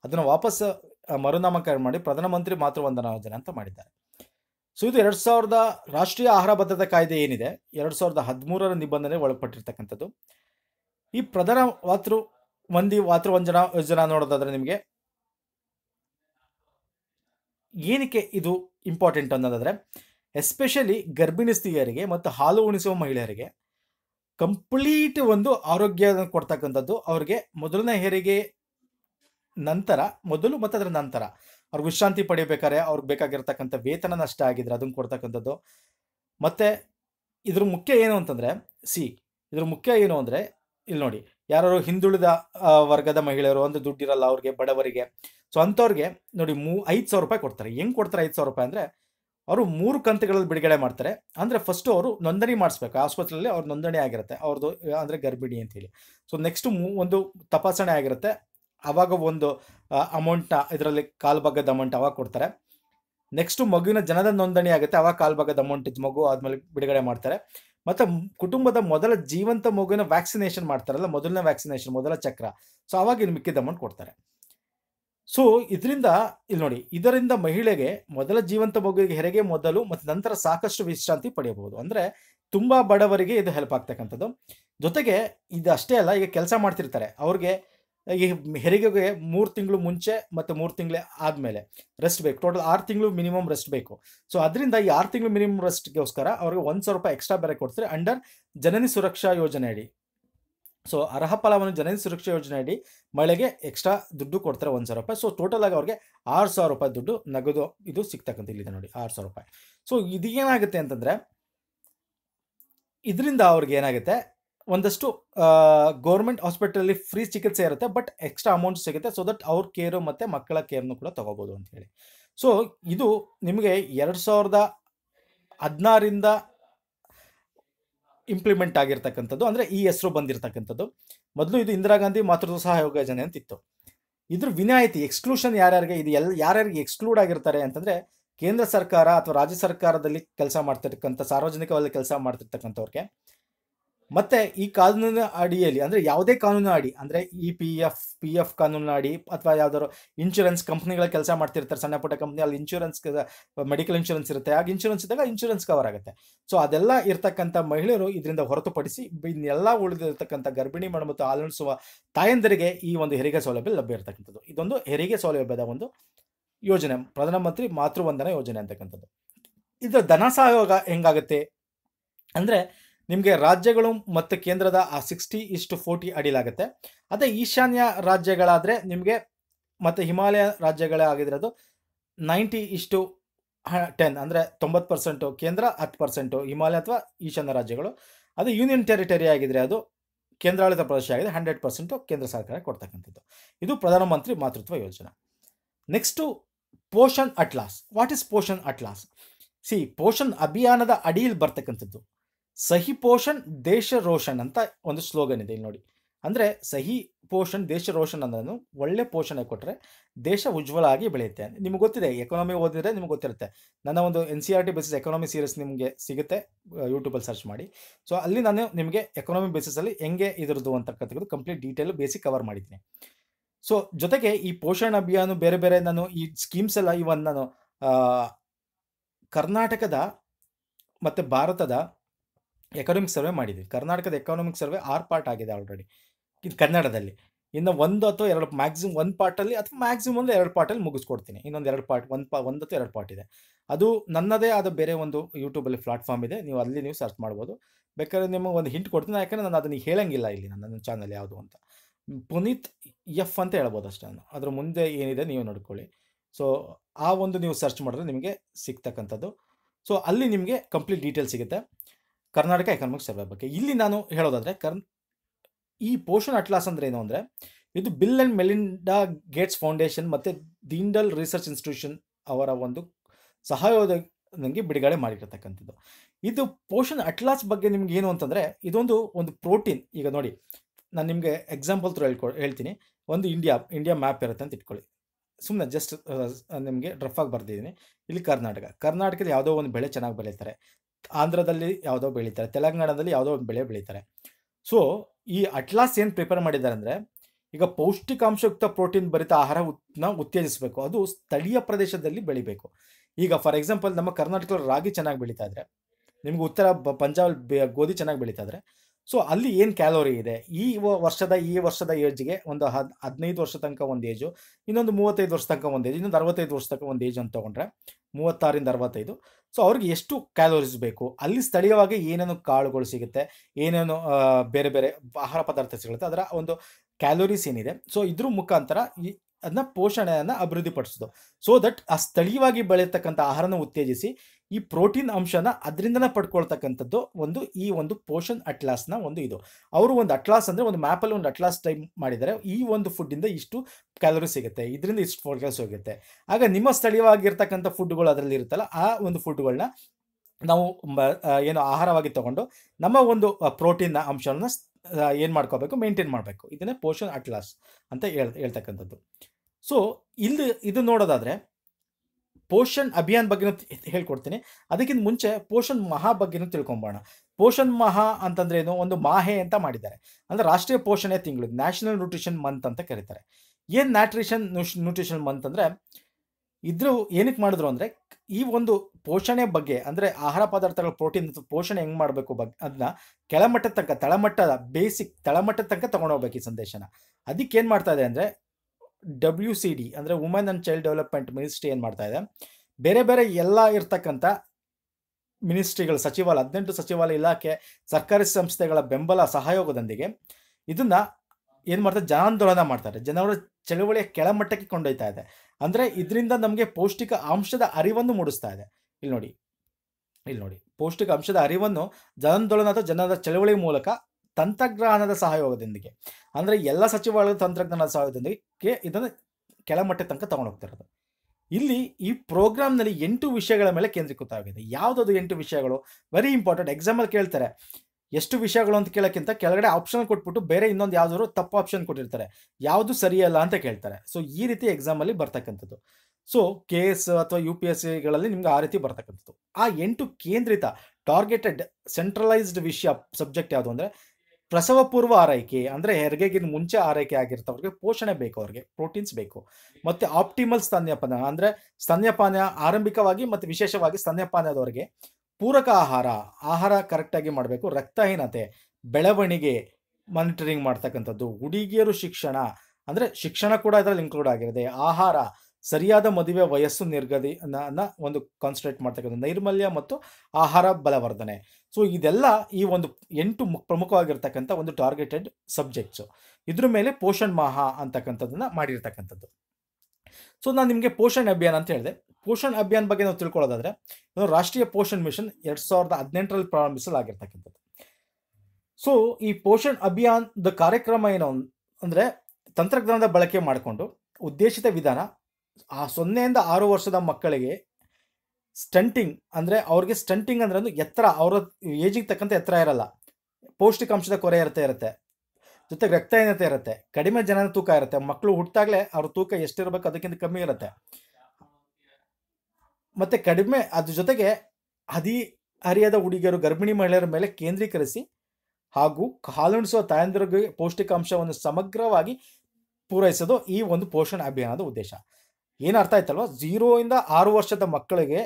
[SPEAKER 1] ಅದನ್ನು ವಾಪಸ್ ಮರುನಾಮಕರಣ ಮಾಡಿ ಪ್ರಧಾನಮಂತ್ರಿ ಮಾತೃವಂದನಾ ಯೋಜನೆ ಅಂತ ಮಾಡಿದ್ದಾರೆ ಸೊ ಇದು ಎರಡು ಸಾವಿರದ ರಾಷ್ಟ್ರೀಯ ಆಹಾರ ಭದ್ರತಾ ಕಾಯ್ದೆ ಏನಿದೆ ಎರಡು ಸಾವಿರದ ಹದಿಮೂರರ ನಿಬಂಧನೆ ಒಳಪಟ್ಟಿರ್ತಕ್ಕಂಥದ್ದು ಈ ಪ್ರಧಾನ ವಾತೃ ಮಂದಿ ವಂಜನ ಯೋಜನಾ ನೋಡೋದಾದ್ರೆ ನಿಮಗೆ ಏನಕ್ಕೆ ಇದು ಇಂಪಾರ್ಟೆಂಟ್ ಅನ್ನೋದಾದರೆ ಎಸ್ಪೆಷಲಿ ಗರ್ಭಿಣಿ ಸ್ತ್ರೀಯರಿಗೆ ಮತ್ತು ಹಾಲು ಉಣಿಸುವ ಮಹಿಳೆಯರಿಗೆ ಕಂಪ್ಲೀಟ್ ಒಂದು ಆರೋಗ್ಯ ಕೊಡ್ತಕ್ಕಂಥದ್ದು ಅವ್ರಿಗೆ ಮೊದಲನೇ ಹೆರಿಗೆ ನಂತರ ಮೊದಲು ಮತ್ತು ಅದರ ನಂತರ ಅವ್ರಿಗೆ ವಿಶ್ರಾಂತಿ ಪಡಿಬೇಕಾರೆ ಅವ್ರಿಗೆ ಬೇಕಾಗಿರ್ತಕ್ಕಂಥ ವೇತನ ನಷ್ಟ ಆಗಿದ್ರೆ ಅದನ್ನು ಕೊಡ್ತಕ್ಕಂಥದ್ದು ಮತ್ತು ಇದ್ರ ಮುಖ್ಯ ಏನು ಅಂತಂದರೆ ಸಿ ಇದ್ರ ಮುಖ್ಯ ಏನು ಅಂದರೆ ಇಲ್ಲಿ ನೋಡಿ ಯಾರು ಹಿಂದುಳಿದ ವರ್ಗದ ಮಹಿಳೆಯರು ಒಂದು ದುಡ್ಡಿರಲ್ಲ ಅವ್ರಿಗೆ ಬಡವರಿಗೆ ಸೊ ಅಂಥವ್ರಿಗೆ ನೋಡಿ ಮೂ ಐದು ಸಾವಿರ ರೂಪಾಯಿ ಕೊಡ್ತಾರೆ ಹೆಂಗ್ ಕೊಡ್ತಾರೆ ಐದು ಸಾವಿರ ರೂಪಾಯಿ ಅಂದರೆ ಅವರು ಮೂರು ಕಂತುಗಳಲ್ಲಿ ಬಿಡುಗಡೆ ಮಾಡ್ತಾರೆ ಅಂದರೆ ಫಸ್ಟು ಅವರು ನೋಂದಣಿ ಮಾಡಿಸ್ಬೇಕು ಆಸ್ಪತ್ರೆಯಲ್ಲಿ ಅವ್ರ ನೋಂದಣಿ ಆಗಿರುತ್ತೆ ಅವ್ರದ್ದು ಅಂದರೆ ಗರ್ಭಿಣಿ ಅಂತೇಳಿ ಸೊ ನೆಕ್ಸ್ಟು ಒಂದು ತಪಾಸಣೆ ಆಗಿರುತ್ತೆ ಆವಾಗ ಒಂದು ಅಮೌಂಟ್ನ ಇದರಲ್ಲಿ ಕಾಲ್ಭಾಗದ ಅಮೌಂಟ್ ಅವಾಗ ಕೊಡ್ತಾರೆ ನೆಕ್ಸ್ಟು ಮಗುವಿನ ಜನದ ನೋಂದಣಿ ಆಗುತ್ತೆ ಅವಾಗ ಕಾಲ್ಭಾಗದ ಅಮೌಂಟ್ ಮಗು ಆದಮೇಲೆ ಬಿಡುಗಡೆ ಮಾಡ್ತಾರೆ ಮತ್ತೆ ಕುಟುಂಬದ ಮೊದಲ ಜೀವಂತ ಮಗುವಿನ ವ್ಯಾಕ್ಸಿನೇಷನ್ ಮಾಡ್ತಾರಲ್ಲ ಮೊದಲನೇ ವ್ಯಾಕ್ಸಿನೇಷನ್ ಮೊದಲ ಚಕ್ರ ಸೊ ಅವಾಗ ಇಲ್ಲಿ ಮಿಕ್ಕಿದ ಅಮೌಂಟ್ ಕೊಡ್ತಾರೆ ಸೊ ಇದರಿಂದ ಇಲ್ಲಿ ನೋಡಿ ಇದರಿಂದ ಮಹಿಳೆಗೆ ಮೊದಲ ಜೀವಂತ ಮಗುವಿಗೆ ಹೆರಿಗೆ ಮೊದಲು ಮತ್ತು ನಂತರ ಸಾಕಷ್ಟು ವಿಶ್ರಾಂತಿ ಪಡೆಯಬಹುದು ಅಂದರೆ ತುಂಬ ಬಡವರಿಗೆ ಇದು ಹೆಲ್ಪ್ ಆಗ್ತಕ್ಕಂಥದ್ದು ಜೊತೆಗೆ ಇದು ಅಷ್ಟೇ ಅಲ್ಲ ಈಗ ಕೆಲಸ ಮಾಡ್ತಿರ್ತಾರೆ ಅವ್ರಿಗೆ ಈ ಹೆರಿಗೆಗೆ ಮೂರು ತಿಂಗಳು ಮುಂಚೆ ಮತ್ತು ಮೂರು ತಿಂಗಳು ಆದಮೇಲೆ ರೆಸ್ಟ್ ಬೇಕು ಟೋಟಲ್ ಆರು ತಿಂಗಳು ಮಿನಿಮಮ್ ರೆಸ್ಟ್ ಬೇಕು ಸೊ ಅದರಿಂದ ಈ ಆರು ತಿಂಗಳು ಮಿನಿಮಮ್ ರೆಸ್ಟ್ಗೋಸ್ಕರ ಅವ್ರಿಗೆ ಒಂದು ಸಾವಿರ ರೂಪಾಯಿ ಎಕ್ಸ್ಟ್ರಾ ಬೆರೆ ಕೊಡ್ತಾರೆ ಅಂಡರ್ ಜನನಿ ಸುರಕ್ಷಾ ಯೋಜನೆ ಅಡಿ ಸೊ ಅರ್ಹ ಫಲವನ್ನು ಜನನಿ ಸುರಕ್ಷಾ ಯೋಜನೆ ಅಡಿ ಮಳೆಗೆ ಎಕ್ಸ್ಟ್ರಾ ದುಡ್ಡು ಕೊಡ್ತಾರೆ ಒಂದು ಸಾವಿರ ರೂಪಾಯಿ ಸೊ ಟೋಟಲ್ ಆಗಿ ಅವ್ರಿಗೆ ಆರು ಸಾವಿರ ರೂಪಾಯಿ ದುಡ್ಡು ನಗದು ಇದು ಸಿಗ್ತಕ್ಕಂಥ ಇಲ್ಲಿದೆ ನೋಡಿ ಆರು ಸಾವಿರ ರೂಪಾಯಿ ಸೊ ಇದೇನಾಗುತ್ತೆ ಅಂತಂದರೆ ಇದರಿಂದ ಅವ್ರಿಗೆ ಏನಾಗುತ್ತೆ ಒಂದಷ್ಟು ಗೌರ್ಮೆಂಟ್ ಹಾಸ್ಪಿಟಲಲ್ಲಿ ಫ್ರೀ ಚಿಕಿತ್ಸೆ ಇರುತ್ತೆ ಬಟ್ ಎಕ್ಸ್ಟ್ರಾ ಅಮೌಂಟ್ ಸಿಗುತ್ತೆ ಸೊ ದಟ್ ಅವ್ರ ಕೇರು ಮತ್ತು ಮಕ್ಕಳ ಕೇರ್ನು ಕೂಡ ಅಂತ ಅಂತೇಳಿ ಸೊ ಇದು ನಿಮಗೆ ಎರಡು ಸಾವಿರದ ಹದಿನಾರಿಂದ ಇಂಪ್ಲಿಮೆಂಟ್ ಆಗಿರ್ತಕ್ಕಂಥದ್ದು ಅಂದರೆ ಈ ಹೆಸರು ಬಂದಿರತಕ್ಕಂಥದ್ದು ಮೊದಲು ಇದು ಇಂದಿರಾ ಗಾಂಧಿ ಮಾತೃತ್ವ ಸಹಯೋಗ ಯೋಜನೆ ಅಂತಿತ್ತು ಇದ್ರ ವಿನಾಯಿತಿ ಎಕ್ಸ್ಕ್ಲೂಷನ್ ಯಾರ್ಯಾರಿಗೆ ಇದು ಎಲ್ಲ ಯಾರ್ಯಾರಿಗೆ ಎಕ್ಸ್ಕ್ಲೂಡ್ ಆಗಿರ್ತಾರೆ ಅಂತಂದರೆ ಕೇಂದ್ರ ಸರ್ಕಾರ ಅಥವಾ ರಾಜ್ಯ ಸರ್ಕಾರದಲ್ಲಿ ಕೆಲಸ ಮಾಡ್ತಿರ್ತಕ್ಕಂಥ ಸಾರ್ವಜನಿಕವಾಗಿ ಕೆಲಸ ಮಾಡ್ತಿರ್ತಕ್ಕಂಥವ್ರಿಗೆ ಮತ್ತೆ ಈ ಕಾನೂನಿನ ಅಡಿಯಲ್ಲಿ ಅಂದರೆ ಯಾವುದೇ ಕಾನೂನು ಅಡಿ ಅಂದರೆ E P F P F ಕಾನೂನಿನ ಅಡಿ e ಅಥವಾ ಯಾವ್ದಾದ್ರು ಇನ್ಶೂರೆನ್ಸ್ ಕಂಪ್ನಿಗಳ ಕೆಲಸ ಮಾಡ್ತಿರ್ತಾರೆ ಸಣ್ಣ ಪುಟ್ಟ ಕಂಪ್ನಿ ಅಲ್ಲಿ ಇನ್ಶೂರೆನ್ಸ್ ಮೆಡಿಕಲ್ ಇನ್ಶೂರೆನ್ಸ್ ಇರುತ್ತೆ ಆಗ ಇನ್ಶೂರೆನ್ಸ್ ಇದ್ದಾಗ ಇನ್ಶೂರೆನ್ಸ್ ಕವರ್ ಆಗುತ್ತೆ ಸೊ ಅದೆಲ್ಲ ಇರ್ತಕ್ಕಂಥ ಮಹಿಳೆಯರು ಇದರಿಂದ ಹೊರತುಪಡಿಸಿ ಇನ್ನೆಲ್ಲ ಉಳಿದಿರ್ತಕ್ಕಂಥ ಗರ್ಭಿಣಿ ಮಣ ಮತ್ತು ಆಲಿಸುವ ತಾಯಂದರಿಗೆ ಈ ಒಂದು ಹೆರಿಗೆ ಸೌಲಭ್ಯ ಲಭ್ಯ ಇರತಕ್ಕಂಥದ್ದು ಇದೊಂದು ಹೆರಿಗೆ ಸೌಲಭ್ಯದ ಒಂದು ಯೋಜನೆ ಪ್ರಧಾನಮಂತ್ರಿ ಮಾತೃವಂದನಾ ಯೋಜನೆ ಅಂತಕ್ಕಂಥದ್ದು ಇದರ ಧನ ಸಹಯೋಗ ಹೆಂಗಾಗುತ್ತೆ ಅಂದರೆ ನಿಮಗೆ ರಾಜ್ಯಗಳು ಮತ್ತು ಕೇಂದ್ರದ ಆ ಸಿಕ್ಸ್ಟಿ ಇಷ್ಟು ಫೋರ್ಟಿ ಅಡಿಲಾಗುತ್ತೆ ಅದೇ ಈಶಾನ್ಯ ರಾಜ್ಯಗಳಾದರೆ ನಿಮಗೆ ಮತ್ತು ಹಿಮಾಲಯ ರಾಜ್ಯಗಳಾಗಿದ್ರೆ ಅದು ನೈಂಟಿ ಇಷ್ಟು ಟೆನ್ ಅಂದರೆ ತೊಂಬತ್ತು ಪರ್ಸೆಂಟು ಕೇಂದ್ರ ಹತ್ತು ಪರ್ಸೆಂಟು ಹಿಮಾಲಯ ಅಥವಾ ಈಶಾನ್ಯ ರಾಜ್ಯಗಳು ಅದು ಯೂನಿಯನ್ ಟೆರಿಟರಿ ಆಗಿದ್ರೆ ಅದು ಕೇಂದ್ರಾಡಳಿತ ಪ್ರದೇಶ ಆಗಿದೆ ಹಂಡ್ರೆಡ್ ಪರ್ಸೆಂಟು ಕೇಂದ್ರ ಸರ್ಕಾರ ಕೊಡ್ತಕ್ಕಂಥದ್ದು ಇದು ಪ್ರಧಾನಮಂತ್ರಿ ಮಾತೃತ್ವ ಯೋಜನೆ next Poshan atlas what is Poshan atlas ಸಿ ಪೋಷಣ್ ಅಭಿಯಾನದ ಅಡಿಯಲ್ಲಿ ಬರ್ತಕ್ಕಂಥದ್ದು ಸಹಿ ಪೋಷಣ್ ದೇಶ ರೋಷನ್ ಅಂತ ಒಂದು ಸ್ಲೋಗನ್ ಇದೆ ಇಲ್ಲಿ ನೋಡಿ ಅಂದರೆ ಸಹಿ ಪೋಷಣ್ ದೇಶ ರೋಷನ್ ಅನ್ನೋದನ್ನು ಒಳ್ಳೆ ಪೋಷಣೆ ಕೊಟ್ಟರೆ ದೇಶ ಉಜ್ವಲ ಆಗಿ ಬೆಳೆಯುತ್ತೆ ನಿಮ್ಗೆ ಗೊತ್ತಿದೆ ಎಕನಾಮಿ ಓದಿದ್ರೆ ನಿಮ್ಗೆ ಗೊತ್ತಿರುತ್ತೆ ನನ್ನ ಒಂದು N C R T basis economy series ನಿಮಗೆ ಸಿಗುತ್ತೆ ಯೂಟ್ಯೂಬಲ್ಲಿ ಸರ್ಚ್ ಮಾಡಿ ಸೊ ಅಲ್ಲಿ ನಾನು ನಿಮಗೆ ಎಕನಾಮಿ ಬೇಸಿಸಲ್ಲಿ ಹೆಂಗೆ ಇದ್ರದ್ದು ಅಂತಕ್ಕಂಥದ್ದು ಕಂಪ್ಲೀಟ್ ಡೀಟೇಲ್ ಬೇಸಿಕ್ ಕವರ್ ಮಾಡಿದ್ದೀನಿ ಸೊ ಜೊತೆಗೆ ಈ ಪೋಷಣ್ ಅಭಿಯಾನ ಬೇರೆ ಬೇರೆ ನಾನು ಈ ಸ್ಕೀಮ್ಸ್ ಎಲ್ಲ ಇವನ್ ನಾನು ಕರ್ನಾಟಕದ ಮತ್ತು ಭಾರತದ ಎಕನಾಮಿಕ್ ಸರ್ವೆ ಮಾಡಿದ್ವಿ ಕರ್ನಾಟಕದ ಎಕನಾಮಿಕ್ ಸರ್ವೆ ಆರ್ ಪಾರ್ಟ್ ಆಗಿದೆ ಆಲ್ರೆಡಿ ಇದು ಕನ್ನಡದಲ್ಲಿ ಇನ್ನು ಒಂದು ಅಥವಾ ಎರಡು ಮ್ಯಾಕ್ಸಿಮಮ್ ಒಂದು ಪಾರ್ಟಲ್ಲಿ ಅಥವಾ ಮ್ಯಾಕ್ಸಿಮಮ್ ಒಂದು ಎರಡು ಪಾರ್ಟಲ್ಲಿ ಮುಗಿಸ್ಕೊಡ್ತೀನಿ ಇನ್ನೊಂದು ಎರಡು ಪಾರ್ಟ್ ಒಂದು ಪಾ ಒಂದು ಅಥವಾ ಎರಡು ಪಾರ್ಟ್ ಇದೆ ಅದು ನನ್ನದೇ ಆದ ಬೇರೆ ಒಂದು ಯೂಟ್ಯೂಬಲ್ಲಿ ಪ್ಲಾಟ್ಫಾರ್ಮ್ ಇದೆ ನೀವು ಅಲ್ಲಿ ನೀವು ಸರ್ಚ್ ಮಾಡ್ಬೋದು ಬೇಕಾದ್ರೆ ನಿಮಗೆ ಒಂದು ಹಿಂಟ್ ಕೊಡ್ತೀನಿ ಯಾಕಂದರೆ ನಾನು ಅದನ್ನು ಹೇಳಂಗಿಲ್ಲ ಇಲ್ಲಿ ನನ್ನ ಚಾನಲ್ ಯಾವುದು ಅಂತ ಪುನೀತ್ ಎಫ್ ಅಂತ ಹೇಳ್ಬೋದು ಅಷ್ಟೇ ನಾನು ಅದ್ರ ಮುಂದೆ ಏನಿದೆ ನೀವು ನೋಡ್ಕೊಳ್ಳಿ ಸೊ ಆ ಒಂದು ನೀವು ಸರ್ಚ್ ಮಾಡಿದ್ರೆ ನಿಮಗೆ ಸಿಗ್ತಕ್ಕಂಥದ್ದು ಸೊ ಅಲ್ಲಿ ನಿಮಗೆ ಕಂಪ್ಲೀಟ್ ಡೀಟೇಲ್ ಸಿಗುತ್ತೆ ಕರ್ನಾಟಕ ಎಕನಾಮಿಕ್ ಸರ್ವೆ ಬಗ್ಗೆ ಇಲ್ಲಿ ನಾನು ಹೇಳೋದಾದರೆ ಕರ್ನ್ ಈ ಪೋಷನ್ ಅಟ್ಲಾಸ್ ಅಂದರೆ ಏನು ಅಂದರೆ ಇದು bill and Melinda Gates foundation ಮತ್ತು ದೀಂಡಲ್ ರಿಸರ್ಚ್ ಇನ್ಸ್ಟಿಟ್ಯೂಷನ್ ಅವರ ಒಂದು ಸಹಯೋಗ ನನಗೆ ಬಿಡುಗಡೆ ಮಾಡಿರ್ತಕ್ಕಂಥದ್ದು ಇದು ಪೋಷನ್ ಅಟ್ಲಾಸ್ ಬಗ್ಗೆ ನಿಮ್ಗೆ ಏನು ಅಂತಂದರೆ ಇದೊಂದು ಒಂದು ಪ್ರೋಟೀನ್ ಈಗ ನೋಡಿ ನಾನು ನಿಮಗೆ ಎಕ್ಸಾಂಪಲ್ ತ್ರೂ ಹೇಳ್ಕೊ ಹೇಳ್ತೀನಿ ಒಂದು ಇಂಡಿಯಾ ಇಂಡಿಯಾ ಮ್ಯಾಪ್ ಇರುತ್ತೆ ಅಂತ ಇಟ್ಕೊಳ್ಳಿ ಸುಮ್ಮನೆ ಜಸ್ಟ್ ನಿಮಗೆ ಡ್ರಫ್ ಆಗಿ ಬರ್ದಿದ್ದೀನಿ ಇಲ್ಲಿ ಕರ್ನಾಟಕ ಕರ್ನಾಟಕದ ಯಾವುದೋ ಒಂದು ಬೆಳೆ ಚೆನ್ನಾಗಿ ಬೆಳೀತಾರೆ ಆಂಧ್ರದಲ್ಲಿ ಯಾವುದೋ ಬೆಳೀತಾರೆ ತೆಲಂಗಾಣದಲ್ಲಿ ಯಾವುದೋ ಒಂದು ಬೆಳೆ ಬೆಳೀತಾರೆ ಸೊ ಈ ಅಟ್ಲಾಸ್ ಏನು ಪ್ರಿಪೇರ್ ಮಾಡಿದ್ದಾರೆ ಅಂದರೆ ಈಗ ಪೌಷ್ಟಿಕಾಂಶಯುಕ್ತ ಪ್ರೋಟೀನ್ ಭರಿತ ಆಹಾರ ಉತ್ನ ಉತ್ತೇಜಿಸಬೇಕು ಅದು ಸ್ಥಳೀಯ ಪ್ರದೇಶದಲ್ಲಿ ಬೆಳಿಬೇಕು ಈಗ ಫಾರ್ ಎಕ್ಸಾಂಪಲ್ ನಮ್ಮ ಕರ್ನಾಟಕದಲ್ಲಿ ರಾಗಿ ಚೆನ್ನಾಗಿ ಬೆಳೀತಾ ಇದ್ರೆ ನಿಮ್ಗೆ ಉತ್ತರ ಪಂಜಾಬ್ ಗೋಧಿ ಚೆನ್ನಾಗಿ ಬೆಳೀತಾ ಇದ್ರೆ ಸೊ ಅಲ್ಲಿ ಏನು ಕ್ಯಾಲೋರಿ ಇದೆ ಈ ವರ್ಷದ ಈ ವರ್ಷದ ಏಜ್ಗೆ ಒಂದು ಹದ್ ಹದಿನೈದು ವರ್ಷ ತನಕ ಒಂದು ಏಜು ಇನ್ನೊಂದು ಮೂವತ್ತೈದು ವರ್ಷ ತನಕ ಒಂದು ಏಜ್ ಇನ್ನೊಂದು ಅರವತ್ತೈದು ವರ್ಷ ತನಕ ಒಂದು ಏಜ್ ಅಂತ ತೊಗೊಂಡ್ರೆ ಮೂವತ್ತಾರಿಂದ ಅರವತ್ತೈದು ಸೊ ಅವ್ರಿಗೆ ಎಷ್ಟು ಕ್ಯಾಲೋರೀಸ್ ಬೇಕು ಅಲ್ಲಿ ಸ್ಥಳೀಯವಾಗಿ ಏನೇನು ಕಾಳುಗಳು ಸಿಗುತ್ತೆ ಏನೇನು ಬೇರೆ ಬೇರೆ ಆಹಾರ ಪದಾರ್ಥ ಸಿಗುತ್ತೆ ಅದರ ಒಂದು ಕ್ಯಾಲೋರೀಸ್ ಏನಿದೆ ಸೊ ಇದ್ರ ಮುಖಾಂತರ ಈ ಅದನ್ನ ಪೋಷಣೆಯನ್ನು ಅಭಿವೃದ್ಧಿಪಡಿಸೋದು ಸೊ ದಟ್ ಆ ಸ್ಥಳೀಯವಾಗಿ ಬೆಳೆಯತಕ್ಕಂಥ ಆಹಾರನ ಉತ್ತೇಜಿಸಿ ಈ ಪ್ರೋಟೀನ್ ಅಂಶನ ಅದರಿಂದನೇ ಪಡ್ಕೊಳ್ತಕ್ಕಂಥದ್ದು ಒಂದು ಈ ಒಂದು ಪೋಷನ್ ಅಟ್ಲಾಸ್ನ ಒಂದು ಇದು ಅವರು ಒಂದು ಅಟ್ಲಾಸ್ ಅಂದರೆ ಒಂದು ಮ್ಯಾಪಲ್ಲಿ ಒಂದು ಅಟ್ಲಾಸ್ ಟೈಮ್ ಮಾಡಿದರೆ ಈ ಒಂದು ಫುಡ್ಡಿಂದ ಇಷ್ಟು ಕ್ಯಾಲೋರಿ ಸಿಗುತ್ತೆ ಇದರಿಂದ ಇಷ್ಟು ಫೋರ್ಕಸ್ ಹೋಗುತ್ತೆ ಆಗ ನಿಮ್ಮ ಸ್ಥಳೀಯವಾಗಿರ್ತಕ್ಕಂಥ ಫುಡ್ಗಳು ಅದರಲ್ಲಿ ಇರುತ್ತಲ್ಲ ಆ ಒಂದು ಫುಡ್ಗಳನ್ನ ನಾವು ಏನು ಆಹಾರವಾಗಿ ತಗೊಂಡು ನಮ್ಮ ಒಂದು ಪ್ರೋಟೀನ್ ಅಂಶವನ್ನು ಏನು ಮಾಡ್ಕೋಬೇಕು ಮೇಂಟೈನ್ ಮಾಡಬೇಕು ಇದನ್ನೇ ಪೋಷನ್ ಅಟ್ಲಾಸ್ ಅಂತ ಹೇಳ್ ಹೇಳ್ತಕ್ಕಂಥದ್ದು ಸೊ ಇಲ್ಲಿ ಇದು ನೋಡೋದಾದರೆ ಪೋಷಣ್ ಅಭಿಯಾನ್ ಬಗ್ಗೆ ಹೇಳ್ಕೊಡ್ತೀನಿ ಅದಕ್ಕಿಂತ ಮುಂಚೆ ಪೋಷಣ್ ಮಹಾ ಬಗ್ಗೆನೂ ತಿಳ್ಕೊಂಬೋಣ ಪೋಷಣ್ ಮಹಾ ಅಂತಂದ್ರೆ ಏನು ಒಂದು ಮಾಹೆ ಅಂತ ಮಾಡಿದ್ದಾರೆ ಅಂದರೆ ರಾಷ್ಟ್ರೀಯ ಪೋಷಣೆ ತಿಂಗಳು ನ್ಯಾಷನಲ್ ನ್ಯೂಟ್ರಿಷನ್ ಮಂತ್ ಅಂತ ಕರೀತಾರೆ ಏನ್ ನ್ಯಾಟ್ರಿಷನ್ ನ್ಯೂಟ್ರಿಷನ್ ಮಂತ್ ಅಂದ್ರೆ ಇದ್ರು ಏನಕ್ಕೆ ಮಾಡಿದ್ರು ಅಂದರೆ ಈ ಒಂದು ಪೋಷಣೆ ಬಗ್ಗೆ ಅಂದರೆ ಆಹಾರ ಪದಾರ್ಥಗಳ ಪ್ರೋಟೀನ್ ಪೋಷಣೆ ಹೆಂಗೆ ಮಾಡಬೇಕು ಬಗ್ಗೆ ಅದನ್ನ ಕೆಳಮಟ್ಟದ ತನಕ ತಳಮಟ್ಟದ ಬೇಸಿಕ್ ತಳಮಟ್ಟದ ತನಕ ಹೋಗ್ಬೇಕು ಈ ಸಂದೇಶನ ಅದಕ್ಕೆ ಏನು ಮಾಡ್ತಾ ಇದೆ ಅಂದರೆ ಡಬ್ಲ್ಯೂ ಸಿ ಡಿ ಅಂದರೆ women and child development ministry ಏನು ಮಾಡ್ತಾ ಇದೆ ಬೇರೆ ಬೇರೆ ಎಲ್ಲ ಇರ್ತಕ್ಕಂಥ ಮಿನಿಸ್ಟ್ರಿಗಳು ಸಚಿವಾಲಯ ಹದಿನೆಂಟು ಸಚಿವಾಲಯ ಇಲಾಖೆ ಸರ್ಕಾರಿ ಸಂಸ್ಥೆಗಳ ಬೆಂಬಲ ಸಹಯೋಗದೊಂದಿಗೆ ಇದನ್ನು ಏನು ಮಾಡ್ತಾರೆ ಜನಾಂದೋಲನ ಮಾಡ್ತಾರೆ ಜನರ ಚಳುವಳಿಯ ಕೆಳಮಟ್ಟಕ್ಕೆ ಕೊಂಡೊಯ್ತಾ ಇದೆ ಅಂದರೆ ಇದರಿಂದ ನಮಗೆ ಪೌಷ್ಟಿಕ ಅಂಶದ ಅರಿವನ್ನು ಮೂಡಿಸ್ತಾ ಇದೆ ಇಲ್ಲಿ ನೋಡಿ ಇಲ್ಲಿ ನೋಡಿ ಪೌಷ್ಟಿಕ ಅಂಶದ ಅರಿವನ್ನು ಜನಾಂದೋಲನ ಅಥವಾ ಜನರ ಚಳವಳಿ ಮೂಲಕ ತಂತ್ರಜ್ಞಾನದ ಸಹಯೋಗದೊಂದಿಗೆ ಅಂದರೆ ಎಲ್ಲ ಸಚಿವಾಲಯದ ತಂತ್ರಜ್ಞಾನದ ಸಹಯೋಗದೊಂದಿಗೆ ಇದನ್ನು ಕೆಳಮಟ್ಟ ತನಕ ಹೋಗ್ತಿರೋದು ಇಲ್ಲಿ ಈ ಪ್ರೋಗ್ರಾಮ್ನಲ್ಲಿ ಎಂಟು ವಿಷಯಗಳ ಮೇಲೆ ಕೇಂದ್ರೀಕೃತ ಆಗಿದೆ ಯಾವುದದು ಎಂಟು ವಿಷಯಗಳು ವೆರಿ ಇಂಪಾರ್ಟೆಂಟ್ ಎಕ್ಸಾಂಪಲ್ ಕೇಳ್ತಾರೆ ಎಷ್ಟು ವಿಷಯಗಳು ಅಂತ ಕೇಳೋಕ್ಕಿಂತ ಕೆಳಗಡೆ ಆಪ್ಷನ್ ಕೊಟ್ಬಿಟ್ಟು ಬೇರೆ ಇನ್ನೊಂದು ಯಾವ್ದಾದ್ರು ತಪ್ಪು ಆಪ್ಷನ್ ಕೊಟ್ಟಿರ್ತಾರೆ ಯಾವುದು ಸರಿಯಲ್ಲ ಅಂತ ಕೇಳ್ತಾರೆ ಸೊ ಈ ರೀತಿ ಎಕ್ಸಾಮಲ್ಲಿ ಬರ್ತಕ್ಕಂಥದ್ದು ಸೊ ಕೆ ಎಸ್ ಅಥವಾ ಯು ಪಿ ಎಸ್ ಸಿಗಳಲ್ಲಿ ನಿಮ್ಗೆ ಆ ರೀತಿ ಬರ್ತಕ್ಕಂಥದ್ದು ಆ ಎಂಟು ಕೇಂದ್ರಿತ ಟಾರ್ಗೆಟೆಡ್ ಸೆಂಟ್ರಲೈಸ್ಡ್ ವಿಷಯ ಸಬ್ಜೆಕ್ಟ್ ಯಾವುದು ಅಂದರೆ ಪ್ರಸವ ಪೂರ್ವ ಆರೈಕೆ ಅಂದರೆ ಹೆರಿಗೆಗಿನ ಮುಂಚೆ ಆರೈಕೆ ಆಗಿರ್ತವ್ರಿಗೆ ಪೋಷಣೆ ಬೇಕು ಅವ್ರಿಗೆ ಪ್ರೋಟೀನ್ಸ್ ಬೇಕು ಮತ್ತೆ ಆಪ್ಟಿಮಲ್ ಸ್ತನ್ಯಪಾನ ಅಂದ್ರೆ ಸ್ತನ್ಯಪಾನ ಆರಂಭಿಕವಾಗಿ ಮತ್ತು ವಿಶೇಷವಾಗಿ ಸ್ತನ್ಯಪಾನದವರಿಗೆ ಪೂರಕ ಆಹಾರ ಆಹಾರ ಕರೆಕ್ಟಾಗಿ ಮಾಡಬೇಕು ರಕ್ತಹೀನತೆ ಬೆಳವಣಿಗೆ ಮಾನಿಟರಿಂಗ್ ಮಾಡ್ತಕ್ಕಂಥದ್ದು ಹುಡುಗಿಯರು ಶಿಕ್ಷಣ ಅಂದ್ರೆ ಶಿಕ್ಷಣ ಕೂಡ ಇದರಲ್ಲಿ ಇನ್ಕ್ಲೂಡ್ ಆಗಿರುತ್ತೆ ಆಹಾರ ಸರಿಯಾದ ಮದುವೆ ವಯಸ್ಸು ನಿರ್ಗದಿ ಒಂದು ಕಾನ್ಸಂಟ್ರೇಟ್ ಮಾಡ್ತಕ್ಕಂಥ ನೈರ್ಮಲ್ಯ ಮತ್ತು ಆಹಾರ ಬಲವರ್ಧನೆ ಸೊ ಇದೆಲ್ಲ ಈ ಒಂದು ಎಂಟು ಪ್ರಮುಖವಾಗಿರ್ತಕ್ಕಂಥ ಒಂದು ಟಾರ್ಗೆಟೆಡ್ ಸಬ್ಜೆಕ್ಟ್ಸು ಇದ್ರ ಮೇಲೆ ಪೋಷಣ್ ಮಾಹ ಅಂತಕ್ಕಂಥದ್ದನ್ನು ಮಾಡಿರ್ತಕ್ಕಂಥದ್ದು ಸೊ ನಾನು ನಿಮಗೆ ಪೋಷಣ್ ಅಭಿಯಾನ ಅಂತ ಹೇಳಿದೆ ಪೋಷಣ್ ಅಭಿಯಾನ ಬಗ್ಗೆ ನಾವು ತಿಳ್ಕೊಳ್ಳೋದಾದ್ರೆ ಇದು ರಾಷ್ಟ್ರೀಯ ಪೋಷಣ್ ಮಿಷನ್ ಎರಡು ಸಾವಿರದ ಹದಿನೆಂಟರಲ್ಲಿ ಪ್ರಾರಂಭಿಸಲಾಗಿರ್ತಕ್ಕಂಥದ್ದು ಸೊ ಈ ಪೋಷಣ್ ಅಭಿಯಾನದ ಕಾರ್ಯಕ್ರಮ ಏನು ಅಂದರೆ ತಂತ್ರಜ್ಞಾನದ ಬಳಕೆ ಮಾಡಿಕೊಂಡು ಉದ್ದೇಶಿತ ವಿಧಾನ ಆ ಸೊನ್ನೆಯಿಂದ ಆರು ವರ್ಷದ ಮಕ್ಕಳಿಗೆ ಸ್ಟಂಟಿಂಗ್ ಅಂದರೆ ಅವ್ರಿಗೆ ಸ್ಟಂಟಿಂಗ್ ಅಂದ್ರೆ ಒಂದು ಎತ್ತರ ಅವರ ಏಜಿಗೆ ತಕ್ಕಂಥ ಎತ್ತರ ಇರಲ್ಲ ಪೌಷ್ಟಿಕಾಂಶದ ಕೊರೆ ಇರುತ್ತೆ ಇರುತ್ತೆ ಜೊತೆಗೆ ರಕ್ತಹೀನತೆ ಇರುತ್ತೆ ಕಡಿಮೆ ಜನನ ತೂಕ ಇರುತ್ತೆ ಮಕ್ಕಳು ಹುಟ್ಟಾಗ್ಲೆ ಅವ್ರ ತೂಕ ಎಷ್ಟಿರಬೇಕು ಅದಕ್ಕಿಂತ ಕಮ್ಮಿ ಇರುತ್ತೆ ಮತ್ತು ಕಡಿಮೆ ಅದ್ರ ಜೊತೆಗೆ ಹದಿ ಹರಿಯದ ಹುಡುಗಿಯರು ಗರ್ಭಿಣಿ ಮಹಿಳೆಯರ ಮೇಲೆ ಕೇಂದ್ರೀಕರಿಸಿ ಹಾಗೂ ಹಾಲುಣಿಸುವ ತಾಯಂದಿರಿಗೆ ಪೌಷ್ಟಿಕಾಂಶವನ್ನು ಸಮಗ್ರವಾಗಿ ಪೂರೈಸೋದು ಈ ಒಂದು ಪೋಷಣ ಅಭಿಯಾನದ ಉದ್ದೇಶ ಏನು ಅರ್ಥ ಆಯ್ತಲ್ವ ಝೀರೋಯಿಂದ ಆರು ವರ್ಷದ ಮಕ್ಕಳಿಗೆ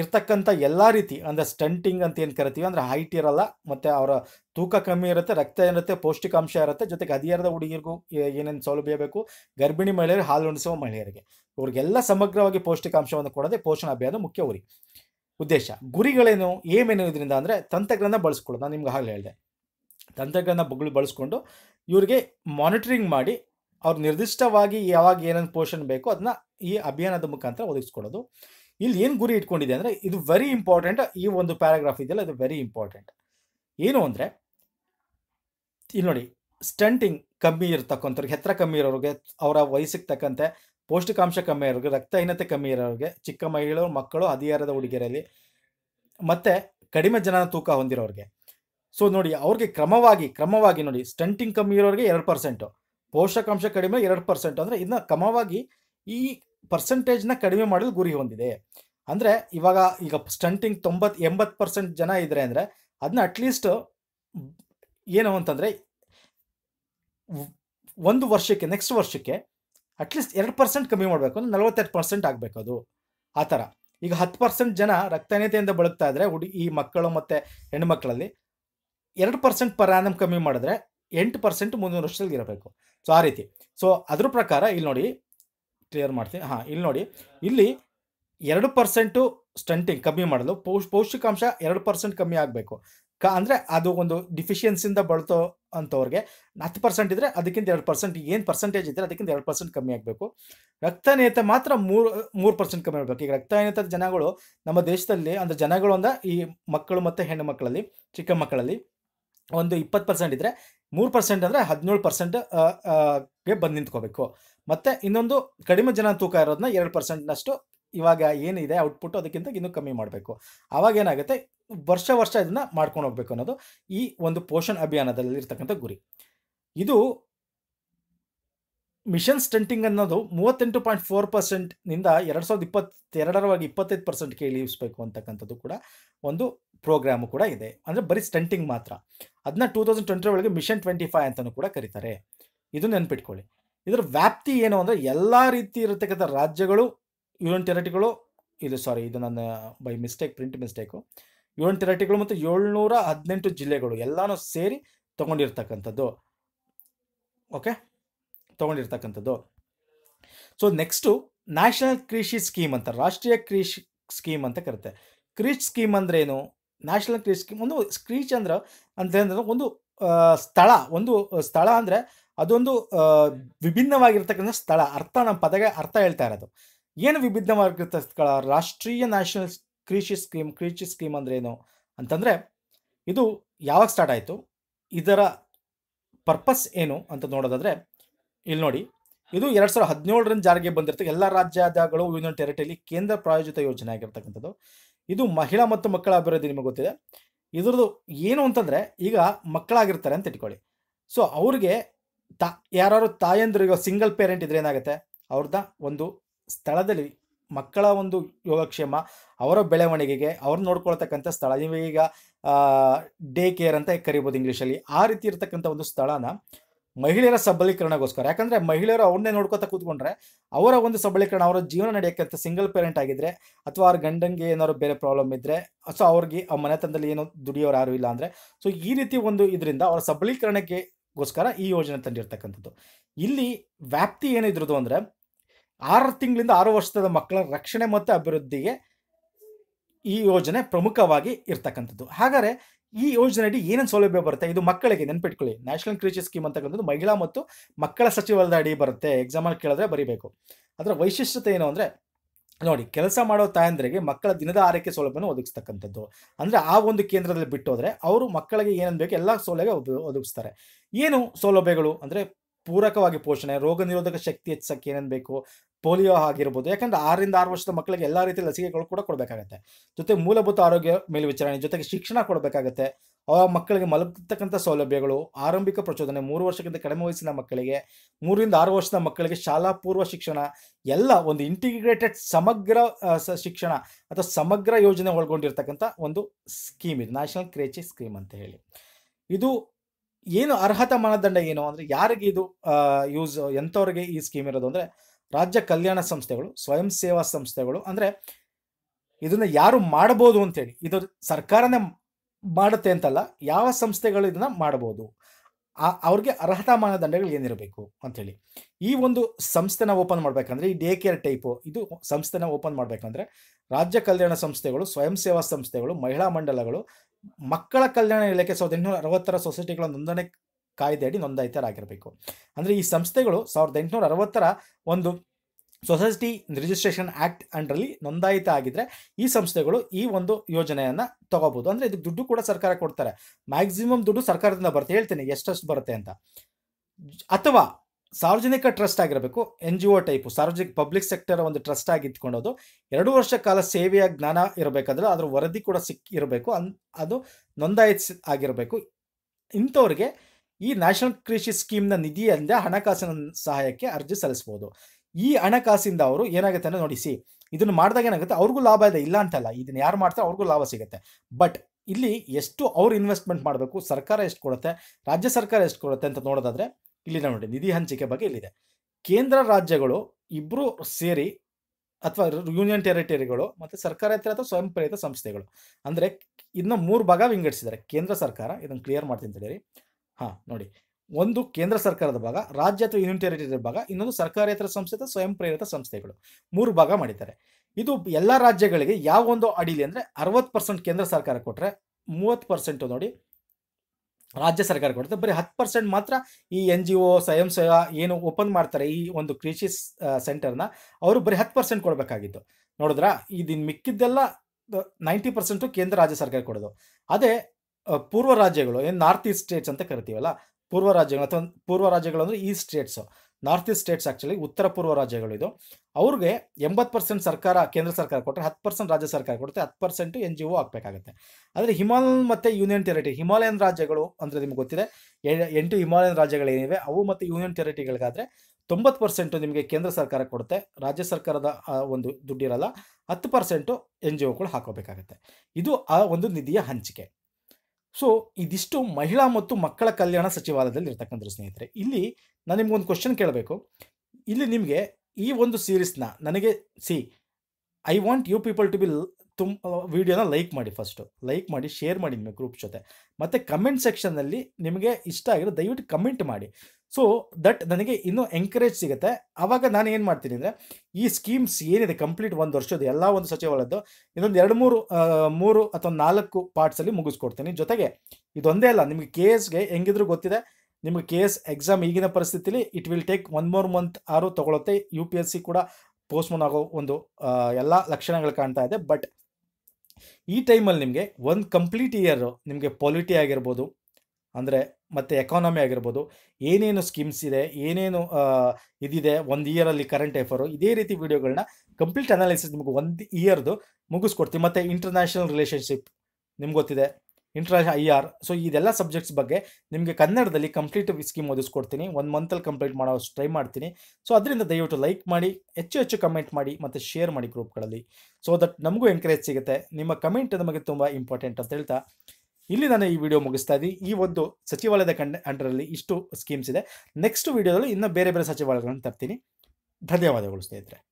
[SPEAKER 1] ಇರ್ತಕ್ಕಂಥ ಎಲ್ಲ ರೀತಿ ಅಂದರೆ ಸ್ಟಂಟಿಂಗ್ ಅಂತ ಏನು ಕರಿತೀವಿ ಅಂದರೆ ಹೈಟ್ ಇರಲ್ಲ ಮತ್ತು ಅವರ ತೂಕ ಕಮ್ಮಿ ಇರುತ್ತೆ ರಕ್ತ ಇರುತ್ತೆ ಪೌಷ್ಟಿಕಾಂಶ ಇರುತ್ತೆ ಜೊತೆಗೆ ಹದಿಯಾರದ ಹುಡುಗಿರಿಗೂ ಏನೇನು ಸೌಲಭ್ಯ ಬೇಕು ಗರ್ಭಿಣಿ ಮಹಿಳೆಯರು ಹಾಲು ಉಣಿಸುವ ಮಹಿಳೆಯರಿಗೆ ಇವ್ರಿಗೆಲ್ಲ ಸಮಗ್ರವಾಗಿ ಪೌಷ್ಟಿಕಾಂಶವನ್ನು ಕೊಡೋದೇ ಪೋಷಣ ಅಭಿಯಾನ ಮುಖ್ಯ ಉರಿ ಉದ್ದೇಶ ಗುರಿಗಳೇನು ಏಮೇನು ಇದರಿಂದ ಅಂದರೆ ತಂತ್ರಗಳನ್ನ ಬಳಸ್ಕೊಳ್ಳೋದು ನಾನು ನಿಮ್ಗೆ ಹಾಗೆ ಹೇಳಿದೆ ತಂತ್ರಗಳನ್ನ ಬಗ್ಳು ಬಳಸ್ಕೊಂಡು ಇವರಿಗೆ ಮಾನಿಟ್ರಿಂಗ್ ಮಾಡಿ ಅವ್ರು ನಿರ್ದಿಷ್ಟವಾಗಿ ಯಾವಾಗ ಏನೇನು ಪೋಷನ್ ಬೇಕೋ ಅದನ್ನ ಈ ಅಭಿಯಾನದ ಮುಖಾಂತರ ಒದಗಿಸ್ಕೊಡೋದು ಇಲ್ಲಿ ಏನು ಗುರಿ ಇಟ್ಕೊಂಡಿದೆ ಅಂದರೆ ಇದು ವೆರಿ ಇಂಪಾರ್ಟೆಂಟ್ ಈ ಒಂದು ಪ್ಯಾರಾಗ್ರಾಫ್ ಇದೆಯಲ್ಲ ಇದು ವೆರಿ ಇಂಪಾರ್ಟೆಂಟ್ ಏನು ಅಂದರೆ ಇಲ್ಲಿ ನೋಡಿ ಸ್ಟಂಟಿಂಗ್ ಕಮ್ಮಿ ಇರತಕ್ಕಂಥವ್ರಿಗೆ ಎತ್ತರ ಕಮ್ಮಿ ಇರೋರಿಗೆ ಅವರ ವಯಸ್ಸಿಗೆ ತಕ್ಕಂತೆ ಪೌಷ್ಟಿಕಾಂಶ ಕಮ್ಮಿ ಇರೋರಿಗೆ ರಕ್ತಹೀನತೆ ಕಮ್ಮಿ ಇರೋರಿಗೆ ಚಿಕ್ಕ ಮಹಿಳೆಯರು ಮಕ್ಕಳು ಹದಿಹಾರದ ಹುಡುಗಿಯರಲ್ಲಿ ಮತ್ತು ಕಡಿಮೆ ಜನ ತೂಕ ಹೊಂದಿರೋರಿಗೆ ಸೊ ನೋಡಿ ಅವ್ರಿಗೆ ಕ್ರಮವಾಗಿ ಕ್ರಮವಾಗಿ ನೋಡಿ ಸ್ಟಂಟಿಂಗ್ ಕಮ್ಮಿ ಇರೋರಿಗೆ ಎರಡು ಪರ್ಸೆಂಟು ಪೋಷಕಾಂಶ ಕಡಿಮೆ ಎರಡು ಪರ್ಸೆಂಟ್ ಅಂದರೆ ಇನ್ನು ಕ್ರಮವಾಗಿ ಈ ಪರ್ಸೆಂಟೇಜ್ನ ಕಡಿಮೆ ಮಾಡಲು ಗುರಿ ಹೊಂದಿದೆ ಅಂದರೆ ಇವಾಗ ಈಗ ಸ್ಟಂಟಿಂಗ್ ತೊಂಬತ್ತು ಎಂಬತ್ತು ಪರ್ಸೆಂಟ್ ಜನ ಇದ್ದಾರೆ ಅಂದರೆ ಅದನ್ನ ಅಟ್ಲೀಸ್ಟ್ ಏನು ಅಂತಂದರೆ ಒಂದು ವರ್ಷಕ್ಕೆ ನೆಕ್ಸ್ಟ್ ವರ್ಷಕ್ಕೆ ಅಟ್ಲೀಸ್ಟ್ ಎರಡು ಪರ್ಸೆಂಟ್ ಕಮ್ಮಿ ಮಾಡಬೇಕು ಅಂದರೆ ನಲವತ್ತೆರಡು ಪರ್ಸೆಂಟ್ ಆಗಬೇಕು ಅದು ಆ ಥರ ಈಗ ಹತ್ತು ಪರ್ಸೆಂಟ್ ಜನ ರಕ್ತಹೀನತೆಯಿಂದ ಬಳಕ್ತಾ ಇದ್ದರೆ ಹುಡುಗಿ ಈ ಮಕ್ಕಳು ಮತ್ತು ಹೆಣ್ಮಕ್ಳಲ್ಲಿ ಎರಡು ಪರ್ಸೆಂಟ್ ಪರ್ ಆನಮ್ ಕಮ್ಮಿ ಮಾಡಿದ್ರೆ ಎಂಟು ಪರ್ಸೆಂಟ್ ಮುಂದಿನ ವರ್ಷದಲ್ಲಿ ಇರಬೇಕು ಸೊ ಆ ರೀತಿ ಸೊ ಅದ್ರ ಪ್ರಕಾರ ಇಲ್ಲಿ ನೋಡಿ ಕ್ಲಿಯರ್ ಮಾಡ್ತೀನಿ ಹಾಂ ಇಲ್ಲಿ ನೋಡಿ ಇಲ್ಲಿ ಎರಡು ಪರ್ಸೆಂಟು ಸ್ಟಂಟಿಂಗ್ ಕಮ್ಮಿ ಮಾಡಲು ಪೌಷ್ ಪೌಷ್ಟಿಕಾಂಶ ಎರಡು ಪರ್ಸೆಂಟ್ ಕಮ್ಮಿ ಆಗಬೇಕು ಕ ಅಂದರೆ ಅದು ಒಂದು ಡಿಫಿಷಿಯನ್ಸಿಯಿಂದ ಬಳತೋ ಅಂಥವ್ರಿಗೆ ಹತ್ತು ಪರ್ಸೆಂಟ್ ಇದ್ದರೆ ಅದಕ್ಕಿಂತ ಎರಡು ಪರ್ಸೆಂಟ್ ಏನು ಪರ್ಸೆಂಟೇಜ್ ಇದ್ದರೆ ಅದಕ್ಕಿಂತ ಎರಡು ಪರ್ಸೆಂಟ್ ಕಮ್ಮಿ ಆಗಬೇಕು ರಕ್ತನೇತ ಮಾತ್ರ ಮೂರು ಮೂರು ಪರ್ಸೆಂಟ್ ಕಮ್ಮಿ ಆಗಬೇಕು ಈಗ ರಕ್ತನೇತದ ಜನಗಳು ನಮ್ಮ ದೇಶದಲ್ಲಿ ಅಂದರೆ ಜನಗಳು ಅಂದ ಈ ಮಕ್ಕಳು ಮತ್ತು ಹೆಣ್ಣು ಮಕ್ಕಳಲ್ಲಿ ಚಿಕ್ಕ ಮಕ್ಕಳಲ್ಲಿ ಒಂದು ಇಪ್ಪತ್ತು ಪರ್ಸೆಂಟ್ ಇದ್ದರೆ ಮೂರು ಪರ್ಸೆಂಟ್ ಅಂದರೆ ಹದಿನೇಳು ಪರ್ಸೆಂಟ್ ಗೆ ಬಂದು ನಿಂತ್ಕೋಬೇಕು ಮತ್ತು ಇನ್ನೊಂದು ಕಡಿಮೆ ಜನ ತೂಕ ಇರೋದನ್ನ ಎರಡು ಪರ್ಸೆಂಟ್ನಷ್ಟು ಇವಾಗ ಏನಿದೆ ಔಟ್ಪುಟ್ ಅದಕ್ಕಿಂತ ಇನ್ನೂ ಕಮ್ಮಿ ಮಾಡಬೇಕು ಆವಾಗ ಏನಾಗುತ್ತೆ ವರ್ಷ ವರ್ಷ ಇದನ್ನ ಮಾಡ್ಕೊಂಡು ಹೋಗ್ಬೇಕು ಅನ್ನೋದು ಈ ಒಂದು ಪೋಷಣ್ ಅಭಿಯಾನದಲ್ಲಿ ಇರ್ತಕ್ಕಂಥ ಗುರಿ ಇದು ಮಿಷನ್ ಸ್ಟಂಟಿಂಗ್ ಅನ್ನೋದು ಮೂವತ್ತೆಂಟು ಪಾಯಿಂಟ್ ಫೋರ್ ಪರ್ಸೆಂಟ್ನಿಂದ ಎರಡು ಸಾವಿರದ ಇಪ್ಪತ್ತೆರಡರವಾಗಿ ಇಪ್ಪತ್ತೈದು ಪರ್ಸೆಂಟ್ಗೆ ಇಳಿಸಬೇಕು ಅಂತಕ್ಕಂಥದ್ದು ಕೂಡ ಒಂದು ಪ್ರೋಗ್ರಾಮು ಕೂಡ ಇದೆ ಅಂದರೆ ಬರೀ ಸ್ಟಂಟಿಂಗ್ ಮಾತ್ರ ಅದನ್ನ ಟೂ ತೌಸಂಡ್ ಟ್ವೆಂಟಿ ಒಳಗೆ ಮಿಷನ್ ಟ್ವೆಂಟಿ ಫೈವ್ ಅಂತ ಕೂಡ ಕರೀತಾರೆ ಇದು ನೆನ್ಪಿಟ್ಕೊಳ್ಳಿ ಇದರ ವ್ಯಾಪ್ತಿ ಏನು ಅಂದರೆ ಎಲ್ಲ ರೀತಿ ಇರತಕ್ಕಂಥ ರಾಜ್ಯಗಳು ಯೂನಿಯನ್ ಟೆರಿಟರಿಗಳು ಇದು ಸಾರಿ ಇದು ನನ್ನ by mistake print mistake union ಟೆರಿಟರಿಗಳು ಮತ್ತು ಏಳ್ನೂರ ಹದಿನೆಂಟು ಜಿಲ್ಲೆಗಳು ಎಲ್ಲನೂ ಸೇರಿ ತೊಗೊಂಡಿರ್ತಕ್ಕಂಥದ್ದು ಓಕೆ ತೊಗೊಂಡಿರ್ತಕ್ಕಂಥದ್ದು ಸೊ ನೆಕ್ಸ್ಟು ನ್ಯಾಷನಲ್ ಕೃಷಿ ಸ್ಕೀಮ್ ಅಂತ ರಾಷ್ಟ್ರೀಯ ಕೃಷಿ ಸ್ಕೀಮ್ ಅಂತ ಕರುತ್ತೆ ಕೃಷಿ ಸ್ಕೀಮ್ ಅಂದ್ರೇನು ನ್ಯಾಷನಲ್ ಕ್ರೀಡ್ ಸ್ಕೀಮ್ ಒಂದು ಸ್ಕ್ರೀಚ್ ಅಂದ್ರೆ ಅಂತಂದ್ರೆ ಒಂದು ಸ್ಥಳ ಒಂದು ಸ್ಥಳ ಅಂದರೆ ಅದೊಂದು ವಿಭಿನ್ನವಾಗಿರ್ತಕ್ಕಂಥ ಸ್ಥಳ ಅರ್ಥ ನಮ್ಮ ಪದಗೆ ಅರ್ಥ ಹೇಳ್ತಾ ಇರೋದು ಏನು ವಿಭಿನ್ನವಾಗಿರ್ತಕ್ಕಂಥ ಸ್ಥಳ ರಾಷ್ಟ್ರೀಯ ನ್ಯಾಷನಲ್ ಕೃಷಿ ಸ್ಕೀಮ್ ಕೃಷಿ ಸ್ಕೀಮ್ ಅಂದ್ರೆ ಏನು ಅಂತಂದರೆ ಇದು ಯಾವಾಗ ಸ್ಟಾರ್ಟ್ ಆಯಿತು ಇದರ ಪರ್ಪಸ್ ಏನು ಅಂತ ನೋಡೋದಾದರೆ ಇಲ್ಲಿ ನೋಡಿ ಇದು ಎರಡು ಸಾವಿರದ ಹದಿನೇಳರಿಂದ ಜಾರಿಗೆ ಬಂದಿರ್ತದೆ ಎಲ್ಲ ರಾಜ್ಯಗಳು ಯೂನಿಯನ್ ಟೆರಿಟರಿಲಿ ಕೇಂದ್ರ ಪ್ರಾಯೋಜಿತ ಯೋಜನೆ ಆಗಿರ್ತಕ್ಕಂಥದ್ದು ಇದು ಮಹಿಳಾ ಮತ್ತು ಮಕ್ಕಳ ಅಭಿವೃದ್ಧಿ ನಿಮಗೆ ಗೊತ್ತಿದೆ ಇದ್ರದ್ದು ಏನು ಅಂತಂದರೆ ಈಗ ಮಕ್ಕಳಾಗಿರ್ತಾರೆ ಅಂತ ಇಟ್ಕೊಳ್ಳಿ ಸೊ ಅವ್ರಿಗೆ ತಾ ಯಾರು ತಾಯಂದ್ರು ಈಗ ಸಿಂಗಲ್ ಪೇರೆಂಟ್ ಇದ್ರೆ ಏನಾಗುತ್ತೆ ಅವ್ರದ ಒಂದು ಸ್ಥಳದಲ್ಲಿ ಮಕ್ಕಳ ಒಂದು ಯೋಗಕ್ಷೇಮ ಅವರ ಬೆಳವಣಿಗೆಗೆ ಅವ್ರು ನೋಡ್ಕೊಳ್ತಕ್ಕಂಥ ಸ್ಥಳ ನೀವೀಗ ಡೇ ಕೇರ್ ಅಂತ ಕರಿಬೋದು ಇಂಗ್ಲೀಷಲ್ಲಿ ಆ ರೀತಿ ಇರತಕ್ಕಂಥ ಒಂದು ಸ್ಥಳನ ಮಹಿಳೆಯರ ಸಬಲೀಕರಣಗೋಸ್ಕರ ಯಾಕಂದರೆ ಮಹಿಳೆಯರು ಅವ್ರನ್ನೇ ನೋಡ್ಕೋತಾ ಕೂತ್ಕೊಂಡ್ರೆ ಅವರ ಒಂದು ಸಬಲೀಕರಣ ಅವರ ಜೀವನ ನಡೆಯೋಕ್ಕಂತ ಸಿಂಗಲ್ ಪೇರೆಂಟ್ ಆಗಿದ್ರೆ ಅಥವಾ ಅವ್ರ ಗಂಡಂಗೆ ಏನಾದ್ರು ಬೇರೆ ಪ್ರಾಬ್ಲಮ್ ಇದ್ದರೆ ಸೊ ಅವ್ರಿಗೆ ಆ ಮನೆತನದಲ್ಲಿ ಏನೋ ದುಡಿಯೋರು ಯಾರು ಇಲ್ಲ ಅಂದರೆ ಸೊ ಈ ರೀತಿ ಒಂದು ಇದರಿಂದ ಅವರ ಸಬಲೀಕರಣಕ್ಕೆ ಗೋಸ್ಕರ ಈ ಯೋಜನೆ ತಂದಿರ್ತಕ್ಕಂಥದ್ದು ಇಲ್ಲಿ ವ್ಯಾಪ್ತಿ ಏನಿದ್ರದ್ದು ಅಂದರೆ ಆರು ತಿಂಗಳಿಂದ ಆರು ವರ್ಷದ ಮಕ್ಕಳ ರಕ್ಷಣೆ ಮತ್ತು ಅಭಿವೃದ್ಧಿಗೆ ಈ ಯೋಜನೆ ಪ್ರಮುಖವಾಗಿ ಇರ್ತಕ್ಕಂಥದ್ದು ಹಾಗಾದರೆ ಈ ಯೋಜನೆಯಡಿ ಏನೇನು ಸೌಲಭ್ಯ ಬರುತ್ತೆ ಇದು ಮಕ್ಕಳಿಗೆ ನೆನ್ಪಿಟ್ಕೊಳ್ಳಿ ನ್ಯಾಷನಲ್ ಕ್ರೀಚರ್ ಸ್ಕೀಮ್ ಅಂತಕ್ಕಂಥದ್ದು ಮಹಿಳಾ ಮತ್ತು ಮಕ್ಕಳ ಸಚಿವಾಲಯದ ಅಡಿ ಬರುತ್ತೆ ಅಲ್ಲಿ ಕೇಳಿದ್ರೆ ಬರೀಬೇಕು ಅದರ ವೈಶಿಷ್ಟ್ಯತೆ ಏನು ಅಂದರೆ ನೋಡಿ ಕೆಲಸ ಮಾಡೋ ತಾಯಂದ್ರಿಗೆ ಮಕ್ಕಳ ದಿನದ ಆರೈಕೆ ಸೌಲಭ್ಯನ ಒದಗಿಸ್ತಕ್ಕಂಥದ್ದು ಅಂದರೆ ಆ ಒಂದು ಕೇಂದ್ರದಲ್ಲಿ ಬಿಟ್ಟೋದ್ರೆ ಅವರು ಮಕ್ಕಳಿಗೆ ಏನೇನು ಬೇಕು ಎಲ್ಲ ಸೌಲಭ್ಯ ಒದಗಿಸ್ತಾರೆ ಏನು ಸೌಲಭ್ಯಗಳು ಅಂದರೆ ಪೂರಕವಾಗಿ ಪೋಷಣೆ ರೋಗ ನಿರೋಧಕ ಶಕ್ತಿ ಹೆಚ್ಚಕ್ಕೆ ಏನೇನು ಬೇಕು ಪೋಲಿಯೋ ಆಗಿರ್ಬೋದು ಯಾಕಂದ್ರೆ ಆರರಿಂದ ಆರು ವರ್ಷದ ಮಕ್ಕಳಿಗೆ ಎಲ್ಲ ರೀತಿಯ ಲಸಿಕೆಗಳು ಕೂಡ ಕೊಡಬೇಕಾಗತ್ತೆ ಜೊತೆ ಮೂಲಭೂತ ಆರೋಗ್ಯ ಮೇಲ್ವಿಚಾರಣೆ ಜೊತೆಗೆ ಶಿಕ್ಷಣ ಕೊಡಬೇಕಾಗತ್ತೆ ಆ ಮಕ್ಕಳಿಗೆ ಮಲಗತಕ್ಕಂಥ ಸೌಲಭ್ಯಗಳು ಆರಂಭಿಕ ಪ್ರಚೋದನೆ ಮೂರು ವರ್ಷಕ್ಕಿಂತ ಕಡಿಮೆ ವಯಸ್ಸಿನ ಮಕ್ಕಳಿಗೆ ಮೂರಿಂದ ಆರು ವರ್ಷದ ಮಕ್ಕಳಿಗೆ ಶಾಲಾ ಪೂರ್ವ ಶಿಕ್ಷಣ ಎಲ್ಲ ಒಂದು ಇಂಟಿಗ್ರೇಟೆಡ್ ಸಮಗ್ರ ಶಿಕ್ಷಣ ಅಥವಾ ಸಮಗ್ರ ಯೋಜನೆ ಒಳಗೊಂಡಿರ್ತಕ್ಕಂಥ ಒಂದು ಸ್ಕೀಮ್ ಇದು ನ್ಯಾಷನಲ್ ಕ್ರೇಚಿ ಸ್ಕೀಮ್ ಅಂತ ಹೇಳಿ ಇದು ಏನು ಅರ್ಹತಾ ಮಾನದಂಡ ಏನು ಅಂದರೆ ಯಾರಿಗೆ ಇದು ಯೂಸ್ ಎಂಥವ್ರಿಗೆ ಈ ಸ್ಕೀಮ್ ಇರೋದು ಅಂದರೆ ರಾಜ್ಯ ಕಲ್ಯಾಣ ಸಂಸ್ಥೆಗಳು ಸ್ವಯಂ ಸೇವಾ ಸಂಸ್ಥೆಗಳು ಅಂದರೆ ಇದನ್ನು ಯಾರು ಮಾಡ್ಬೋದು ಅಂತೇಳಿ ಇದು ಸರ್ಕಾರನೇ ಮಾಡುತ್ತೆ ಅಂತಲ್ಲ ಯಾವ ಸಂಸ್ಥೆಗಳು ಇದನ್ನು ಮಾಡ್ಬೋದು ಅವ್ರಿಗೆ ಅರ್ಹತಾ ಮಾನದಂಡಗಳು ಏನಿರಬೇಕು ಹೇಳಿ ಈ ಒಂದು ಸಂಸ್ಥೆನ ಓಪನ್ ಮಾಡ್ಬೇಕಂದ್ರೆ ಈ ಡೇ ಕೇರ್ ಟೈಪು ಇದು ಸಂಸ್ಥೆನ ಓಪನ್ ಮಾಡಬೇಕಂದ್ರೆ ರಾಜ್ಯ ಕಲ್ಯಾಣ ಸಂಸ್ಥೆಗಳು ಸ್ವಯಂ ಸೇವಾ ಸಂಸ್ಥೆಗಳು ಮಹಿಳಾ ಮಂಡಲಗಳು ಮಕ್ಕಳ ಕಲ್ಯಾಣ ಇಲಾಖೆ ಸಾವಿರದ ಎಂಟುನೂರ ಅರವತ್ತರ ಸೊಸೈಟಿಗಳ ನೋಂದಣಿ ಕಾಯ್ದೆಯಡಿ ನೋಂದಾಯಿತರಾಗಿರಬೇಕು ಅಂದರೆ ಈ ಸಂಸ್ಥೆಗಳು ಸಾವಿರದ ಎಂಟುನೂರ ಅರವತ್ತರ ಒಂದು ಸೊಸೈಟಿ ರಿಜಿಸ್ಟ್ರೇಷನ್ ಆ್ಯಕ್ಟ್ ಅಂಡ್ರಲ್ಲಿ ನೋಂದಾಯಿತ ಆಗಿದ್ದರೆ ಈ ಸಂಸ್ಥೆಗಳು ಈ ಒಂದು ಯೋಜನೆಯನ್ನು ತಗೋಬೋದು ಅಂದರೆ ಇದಕ್ಕೆ ದುಡ್ಡು ಕೂಡ ಸರ್ಕಾರ ಕೊಡ್ತಾರೆ ಮ್ಯಾಕ್ಸಿಮಮ್ ದುಡ್ಡು ಸರ್ಕಾರದಿಂದ ಬರುತ್ತೆ ಹೇಳ್ತೇನೆ ಎಷ್ಟೆಷ್ಟು ಬರುತ್ತೆ ಅಂತ ಅಥವಾ ಸಾರ್ವಜನಿಕ ಟ್ರಸ್ಟ್ ಆಗಿರಬೇಕು ಎನ್ ಜಿ ಒ ಟೈಪ್ ಸಾರ್ವಜನಿಕ ಪಬ್ಲಿಕ್ ಸೆಕ್ಟರ್ ಒಂದು ಟ್ರಸ್ಟ್ ಆಗಿ ಇಟ್ಕೊಂಡೋದು ಎರಡು ವರ್ಷ ಕಾಲ ಸೇವೆಯ ಜ್ಞಾನ ಇರಬೇಕಾದ್ರೆ ಅದರ ವರದಿ ಕೂಡ ಸಿಕ್ ಇರಬೇಕು ಅನ್ ಅದು ನೋಂದಾಯಿಸಿ ಆಗಿರಬೇಕು ಇಂಥವ್ರಿಗೆ ಈ ನ್ಯಾಷನಲ್ ಕೃಷಿ ಸ್ಕೀಮ್ನ ನಿಧಿಯಿಂದ ಹಣಕಾಸಿನ ಸಹಾಯಕ್ಕೆ ಅರ್ಜಿ ಸಲ್ಲಿಸ್ಬೋದು ಈ ಹಣಕಾಸಿಂದ ಅವರು ಏನಾಗುತ್ತೆ ಅಂದರೆ ನೋಡಿ ಸಿ ಇದನ್ನು ಮಾಡಿದಾಗ ಏನಾಗುತ್ತೆ ಅವ್ರಿಗೂ ಲಾಭ ಇದೆ ಇಲ್ಲ ಅಂತಲ್ಲ ಇದನ್ನು ಯಾರು ಮಾಡ್ತಾರೆ ಅವ್ರಿಗೂ ಲಾಭ ಸಿಗುತ್ತೆ ಬಟ್ ಇಲ್ಲಿ ಎಷ್ಟು ಅವ್ರು ಇನ್ವೆಸ್ಟ್ಮೆಂಟ್ ಮಾಡಬೇಕು ಸರ್ಕಾರ ಎಷ್ಟು ಕೊಡುತ್ತೆ ರಾಜ್ಯ ಸರ್ಕಾರ ಎಷ್ಟು ಕೊಡುತ್ತೆ ಅಂತ ನೋಡೋದಾದ್ರೆ ಇಲ್ಲಿ ನೋಡಿ ನಿಧಿ ಹಂಚಿಕೆ ಬಗ್ಗೆ ಇಲ್ಲಿದೆ ಕೇಂದ್ರ ರಾಜ್ಯಗಳು ಇಬ್ಬರು ಸೇರಿ ಅಥವಾ ಯೂನಿಯನ್ ಟೆರಿಟರಿಗಳು ಮತ್ತು ಸರ್ಕಾರೇತರ ಅಥವಾ ಸ್ವಯಂ ಪ್ರೇರಿತ ಸಂಸ್ಥೆಗಳು ಅಂದರೆ ಇನ್ನು ಮೂರು ಭಾಗ ವಿಂಗಡಿಸಿದ್ದಾರೆ ಕೇಂದ್ರ ಸರ್ಕಾರ ಇದನ್ನು ಕ್ಲಿಯರ್ ಮಾಡ್ತೀನಿ ಹೇಳಿರಿ ಹಾಂ ನೋಡಿ ಒಂದು ಕೇಂದ್ರ ಸರ್ಕಾರದ ಭಾಗ ರಾಜ್ಯ ಅಥವಾ ಯೂನಿಯನ್ ಟೆರಿಟರಿ ಭಾಗ ಇನ್ನೊಂದು ಸರ್ಕಾರೇತರ ಸಂಸ್ಥೆ ಅಥವಾ ಸ್ವಯಂ ಪ್ರೇರಿತ ಸಂಸ್ಥೆಗಳು ಮೂರು ಭಾಗ ಮಾಡಿದ್ದಾರೆ ಇದು ಎಲ್ಲ ರಾಜ್ಯಗಳಿಗೆ ಯಾವ ಒಂದು ಅಡಿಲಿ ಅಂದರೆ ಅರವತ್ತು ಪರ್ಸೆಂಟ್ ಕೇಂದ್ರ ಸರ್ಕಾರ ಕೊಟ್ಟರೆ ಮೂವತ್ತು ಪರ್ಸೆಂಟು ನೋಡಿ ರಾಜ್ಯ ಸರ್ಕಾರ ಕೊಡುತ್ತೆ ಬರೀ ಹತ್ತು ಪರ್ಸೆಂಟ್ ಮಾತ್ರ ಈ ಎನ್ ಜಿ ಒ ಸ್ವಯಂ ಸೇವಾ ಏನು ಓಪನ್ ಮಾಡ್ತಾರೆ ಈ ಒಂದು ಕೃಷಿ ಸೆಂಟರ್ನ ಅವರು ಬರೀ ಹತ್ತು ಪರ್ಸೆಂಟ್ ಕೊಡಬೇಕಾಗಿತ್ತು ನೋಡಿದ್ರ ಇದನ್ನ ಮಿಕ್ಕಿದ್ದೆಲ್ಲ ನೈಂಟಿ ಪರ್ಸೆಂಟು ಕೇಂದ್ರ ರಾಜ್ಯ ಸರ್ಕಾರ ಕೊಡೋದು ಅದೇ ಪೂರ್ವ ರಾಜ್ಯಗಳು ಏನು ನಾರ್ತ್ ಈಸ್ಟ್ ಸ್ಟೇಟ್ಸ್ ಅಂತ ಕರಿತೀವಲ್ಲ ಪೂರ್ವ ರಾಜ್ಯಗಳು ಅಥವಾ ಪೂರ್ವ ರಾಜ್ಯಗಳು ಅಂದರೆ east states north east states actually ಉತ್ತರ ಪೂರ್ವ ರಾಜ್ಯಗಳು ಇದು ಅವ್ರಿಗೆ ಎಂಬತ್ತು ಪರ್ಸೆಂಟ್ ಸರ್ಕಾರ ಕೇಂದ್ರ ಸರ್ಕಾರ ಕೊಟ್ಟರೆ ಹತ್ತು ಪರ್ಸೆಂಟ್ ರಾಜ್ಯ ಸರ್ಕಾರ ಕೊಡುತ್ತೆ ಹತ್ತು ಪರ್ಸೆಂಟು ಎನ್ ಜಿ ಒ ಆಗಬೇಕಾಗುತ್ತೆ ಆದರೆ ಹಿಮಾಲಯನ್ ಮತ್ತು ಯೂನಿಯನ್ ಟೆರಿಟರಿ ಹಿಮಾಲಯನ್ ರಾಜ್ಯಗಳು ಅಂದರೆ ನಿಮ್ಗೆ ಗೊತ್ತಿದೆ ಎಂಟು ಹಿಮಾಲಯನ್ ರಾಜ್ಯಗಳೇನಿವೆ ಅವು ಮತ್ತು ಯೂನಿಯನ್ ಟೆರಿಟರಿಗಳಿಗಾದರೆ ತೊಂಬತ್ತು ಪರ್ಸೆಂಟು ನಿಮಗೆ ಕೇಂದ್ರ ಸರ್ಕಾರ ಕೊಡುತ್ತೆ ರಾಜ್ಯ ಸರ್ಕಾರದ ಒಂದು ದುಡ್ಡಿರಲ್ಲ ಹತ್ತು ಪರ್ಸೆಂಟು ಎನ್ ಜಿ ಒಗಳು ಹಾಕೋಬೇಕಾಗುತ್ತೆ ಇದು ಆ ಒಂದು ನಿಧಿಯ ಹಂಚಿಕೆ ಸೊ ಇದಿಷ್ಟು ಮಹಿಳಾ ಮತ್ತು ಮಕ್ಕಳ ಕಲ್ಯಾಣ ಸಚಿವಾಲಯದಲ್ಲಿ ಇರ್ತಕ್ಕಂಥ ಸ್ನೇಹಿತರೆ ಇಲ್ಲಿ ನಾನು ನಿಮ್ಗೊಂದು ಕ್ವಶನ್ ಕೇಳಬೇಕು ಇಲ್ಲಿ ನಿಮಗೆ ಈ ಒಂದು ಸೀರೀಸ್ನ ನನಗೆ see I want you people to be ತುಂಬ ವೀಡಿಯೋನ ಲೈಕ್ ಮಾಡಿ ಫಸ್ಟು ಲೈಕ್ ಮಾಡಿ ಶೇರ್ ಮಾಡಿ ನಿಮ್ಮ ಗ್ರೂಪ್ ಜೊತೆ ಮತ್ತು ಕಮೆಂಟ್ ಸೆಕ್ಷನ್ನಲ್ಲಿ ನಿಮಗೆ ಇಷ್ಟ ಆಗಿರೋ ದಯವಿಟ್ಟು ಕಮೆಂಟ್ ಮಾಡಿ ಸೊ ದಟ್ ನನಗೆ ಇನ್ನೂ ಎಂಕರೇಜ್ ಸಿಗುತ್ತೆ ಆವಾಗ ನಾನು ಏನು ಮಾಡ್ತೀನಿ ಅಂದರೆ ಈ ಸ್ಕೀಮ್ಸ್ ಏನಿದೆ ಕಂಪ್ಲೀಟ್ ಒಂದು ವರ್ಷದ ಎಲ್ಲ ಒಂದು ಸಚಿವಾಲಯದ್ದು ಇನ್ನೊಂದು ಎರಡು ಮೂರು ಮೂರು ಅಥವಾ ನಾಲ್ಕು ಪಾರ್ಟ್ಸಲ್ಲಿ ಮುಗಿಸ್ಕೊಡ್ತೀನಿ ಜೊತೆಗೆ ಇದೊಂದೇ ಅಲ್ಲ ನಿಮಗೆ ಕೆ ಎಸ್ಗೆ ಹೆಂಗಿದ್ರೂ ಗೊತ್ತಿದೆ ನಿಮಗೆ ಕೆ ಎಸ್ ಎಕ್ಸಾಮ್ ಈಗಿನ ಪರಿಸ್ಥಿತಿಲಿ it will take one more month ಆರು ತೊಗೊಳುತ್ತೆ ಯು ಪಿ ಎಸ್ ಸಿ ಕೂಡ ಪೋಸ್ಟ್ಮೋನ್ ಆಗೋ ಒಂದು ಎಲ್ಲ ಲಕ್ಷಣಗಳು ಕಾಣ್ತಾ ಇದೆ ಬಟ್ ಈ ಟೈಮಲ್ಲಿ ನಿಮಗೆ ಒಂದು ಕಂಪ್ಲೀಟ್ ಇಯರು ನಿಮಗೆ ಪಾಲಿಟಿ ಆಗಿರ್ಬೋದು ಅಂದರೆ ಮತ್ತು ಎಕಾನಮಿ ಆಗಿರ್ಬೋದು ಏನೇನು ಸ್ಕೀಮ್ಸ್ ಇದೆ ಏನೇನು ಇದಿದೆ ಒಂದು ಇಯರಲ್ಲಿ ಕರೆಂಟ್ ಅಫೇರು ಇದೇ ರೀತಿ ವಿಡಿಯೋಗಳನ್ನ ಕಂಪ್ಲೀಟ್ ಅನಾಲಿಸಿಸ್ ನಿಮಗೆ ಒಂದು ಇಯರ್ದು ಮುಗಿಸ್ಕೊಡ್ತೀವಿ ಮತ್ತು ಇಂಟರ್ನ್ಯಾಷನಲ್ ರಿಲೇಷನ್ಶಿಪ್ ನಿಮ್ಗೆ ಗೊತ್ತಿದೆ ಇಂಟ್ರಾಶ್ ಐ ಆರ್ ಸೊ ಇದೆಲ್ಲ ಸಬ್ಜೆಕ್ಟ್ಸ್ ಬಗ್ಗೆ ನಿಮಗೆ ಕನ್ನಡದಲ್ಲಿ ಕಂಪ್ಲೀಟ್ ಸ್ಕೀಮ್ ಓದಿಸ್ಕೊಡ್ತೀನಿ ಒಂದು ಮಂತಲ್ಲಿ ಕಂಪ್ಲೀಟ್ ಮಾಡೋ ಟ್ರೈ ಮಾಡ್ತೀನಿ ಸೊ ಅದರಿಂದ ದಯವಿಟ್ಟು ಲೈಕ್ ಮಾಡಿ ಹೆಚ್ಚು ಹೆಚ್ಚು ಕಮೆಂಟ್ ಮಾಡಿ ಮತ್ತು ಶೇರ್ ಮಾಡಿ ಗ್ರೂಪ್ಗಳಲ್ಲಿ ಸೊ ದಟ್ ನಮಗೂ ಎಂಕರೇಜ್ ಸಿಗುತ್ತೆ ನಿಮ್ಮ ಕಮೆಂಟ್ ನಮಗೆ ತುಂಬ ಇಂಪಾರ್ಟೆಂಟ್ ಅಂತ ಹೇಳ್ತಾ ಇಲ್ಲಿ ನಾನು ಈ ವಿಡಿಯೋ ಮುಗಿಸ್ತಾ ಇದ್ದೀನಿ ಈ ಒಂದು ಸಚಿವಾಲಯದ ಕಂಡ ಅಂಡರಲ್ಲಿ ಇಷ್ಟು ಸ್ಕೀಮ್ಸ್ ಇದೆ ನೆಕ್ಸ್ಟ್ ವೀಡಿಯೋದಲ್ಲಿ ಇನ್ನೂ ಬೇರೆ ಬೇರೆ ಸಚಿವಾಲಯಗಳನ್ನು ತರ್ತೀನಿ ಧನ್ಯವಾದಗಳು ಸ್ನೇಹಿತರೆ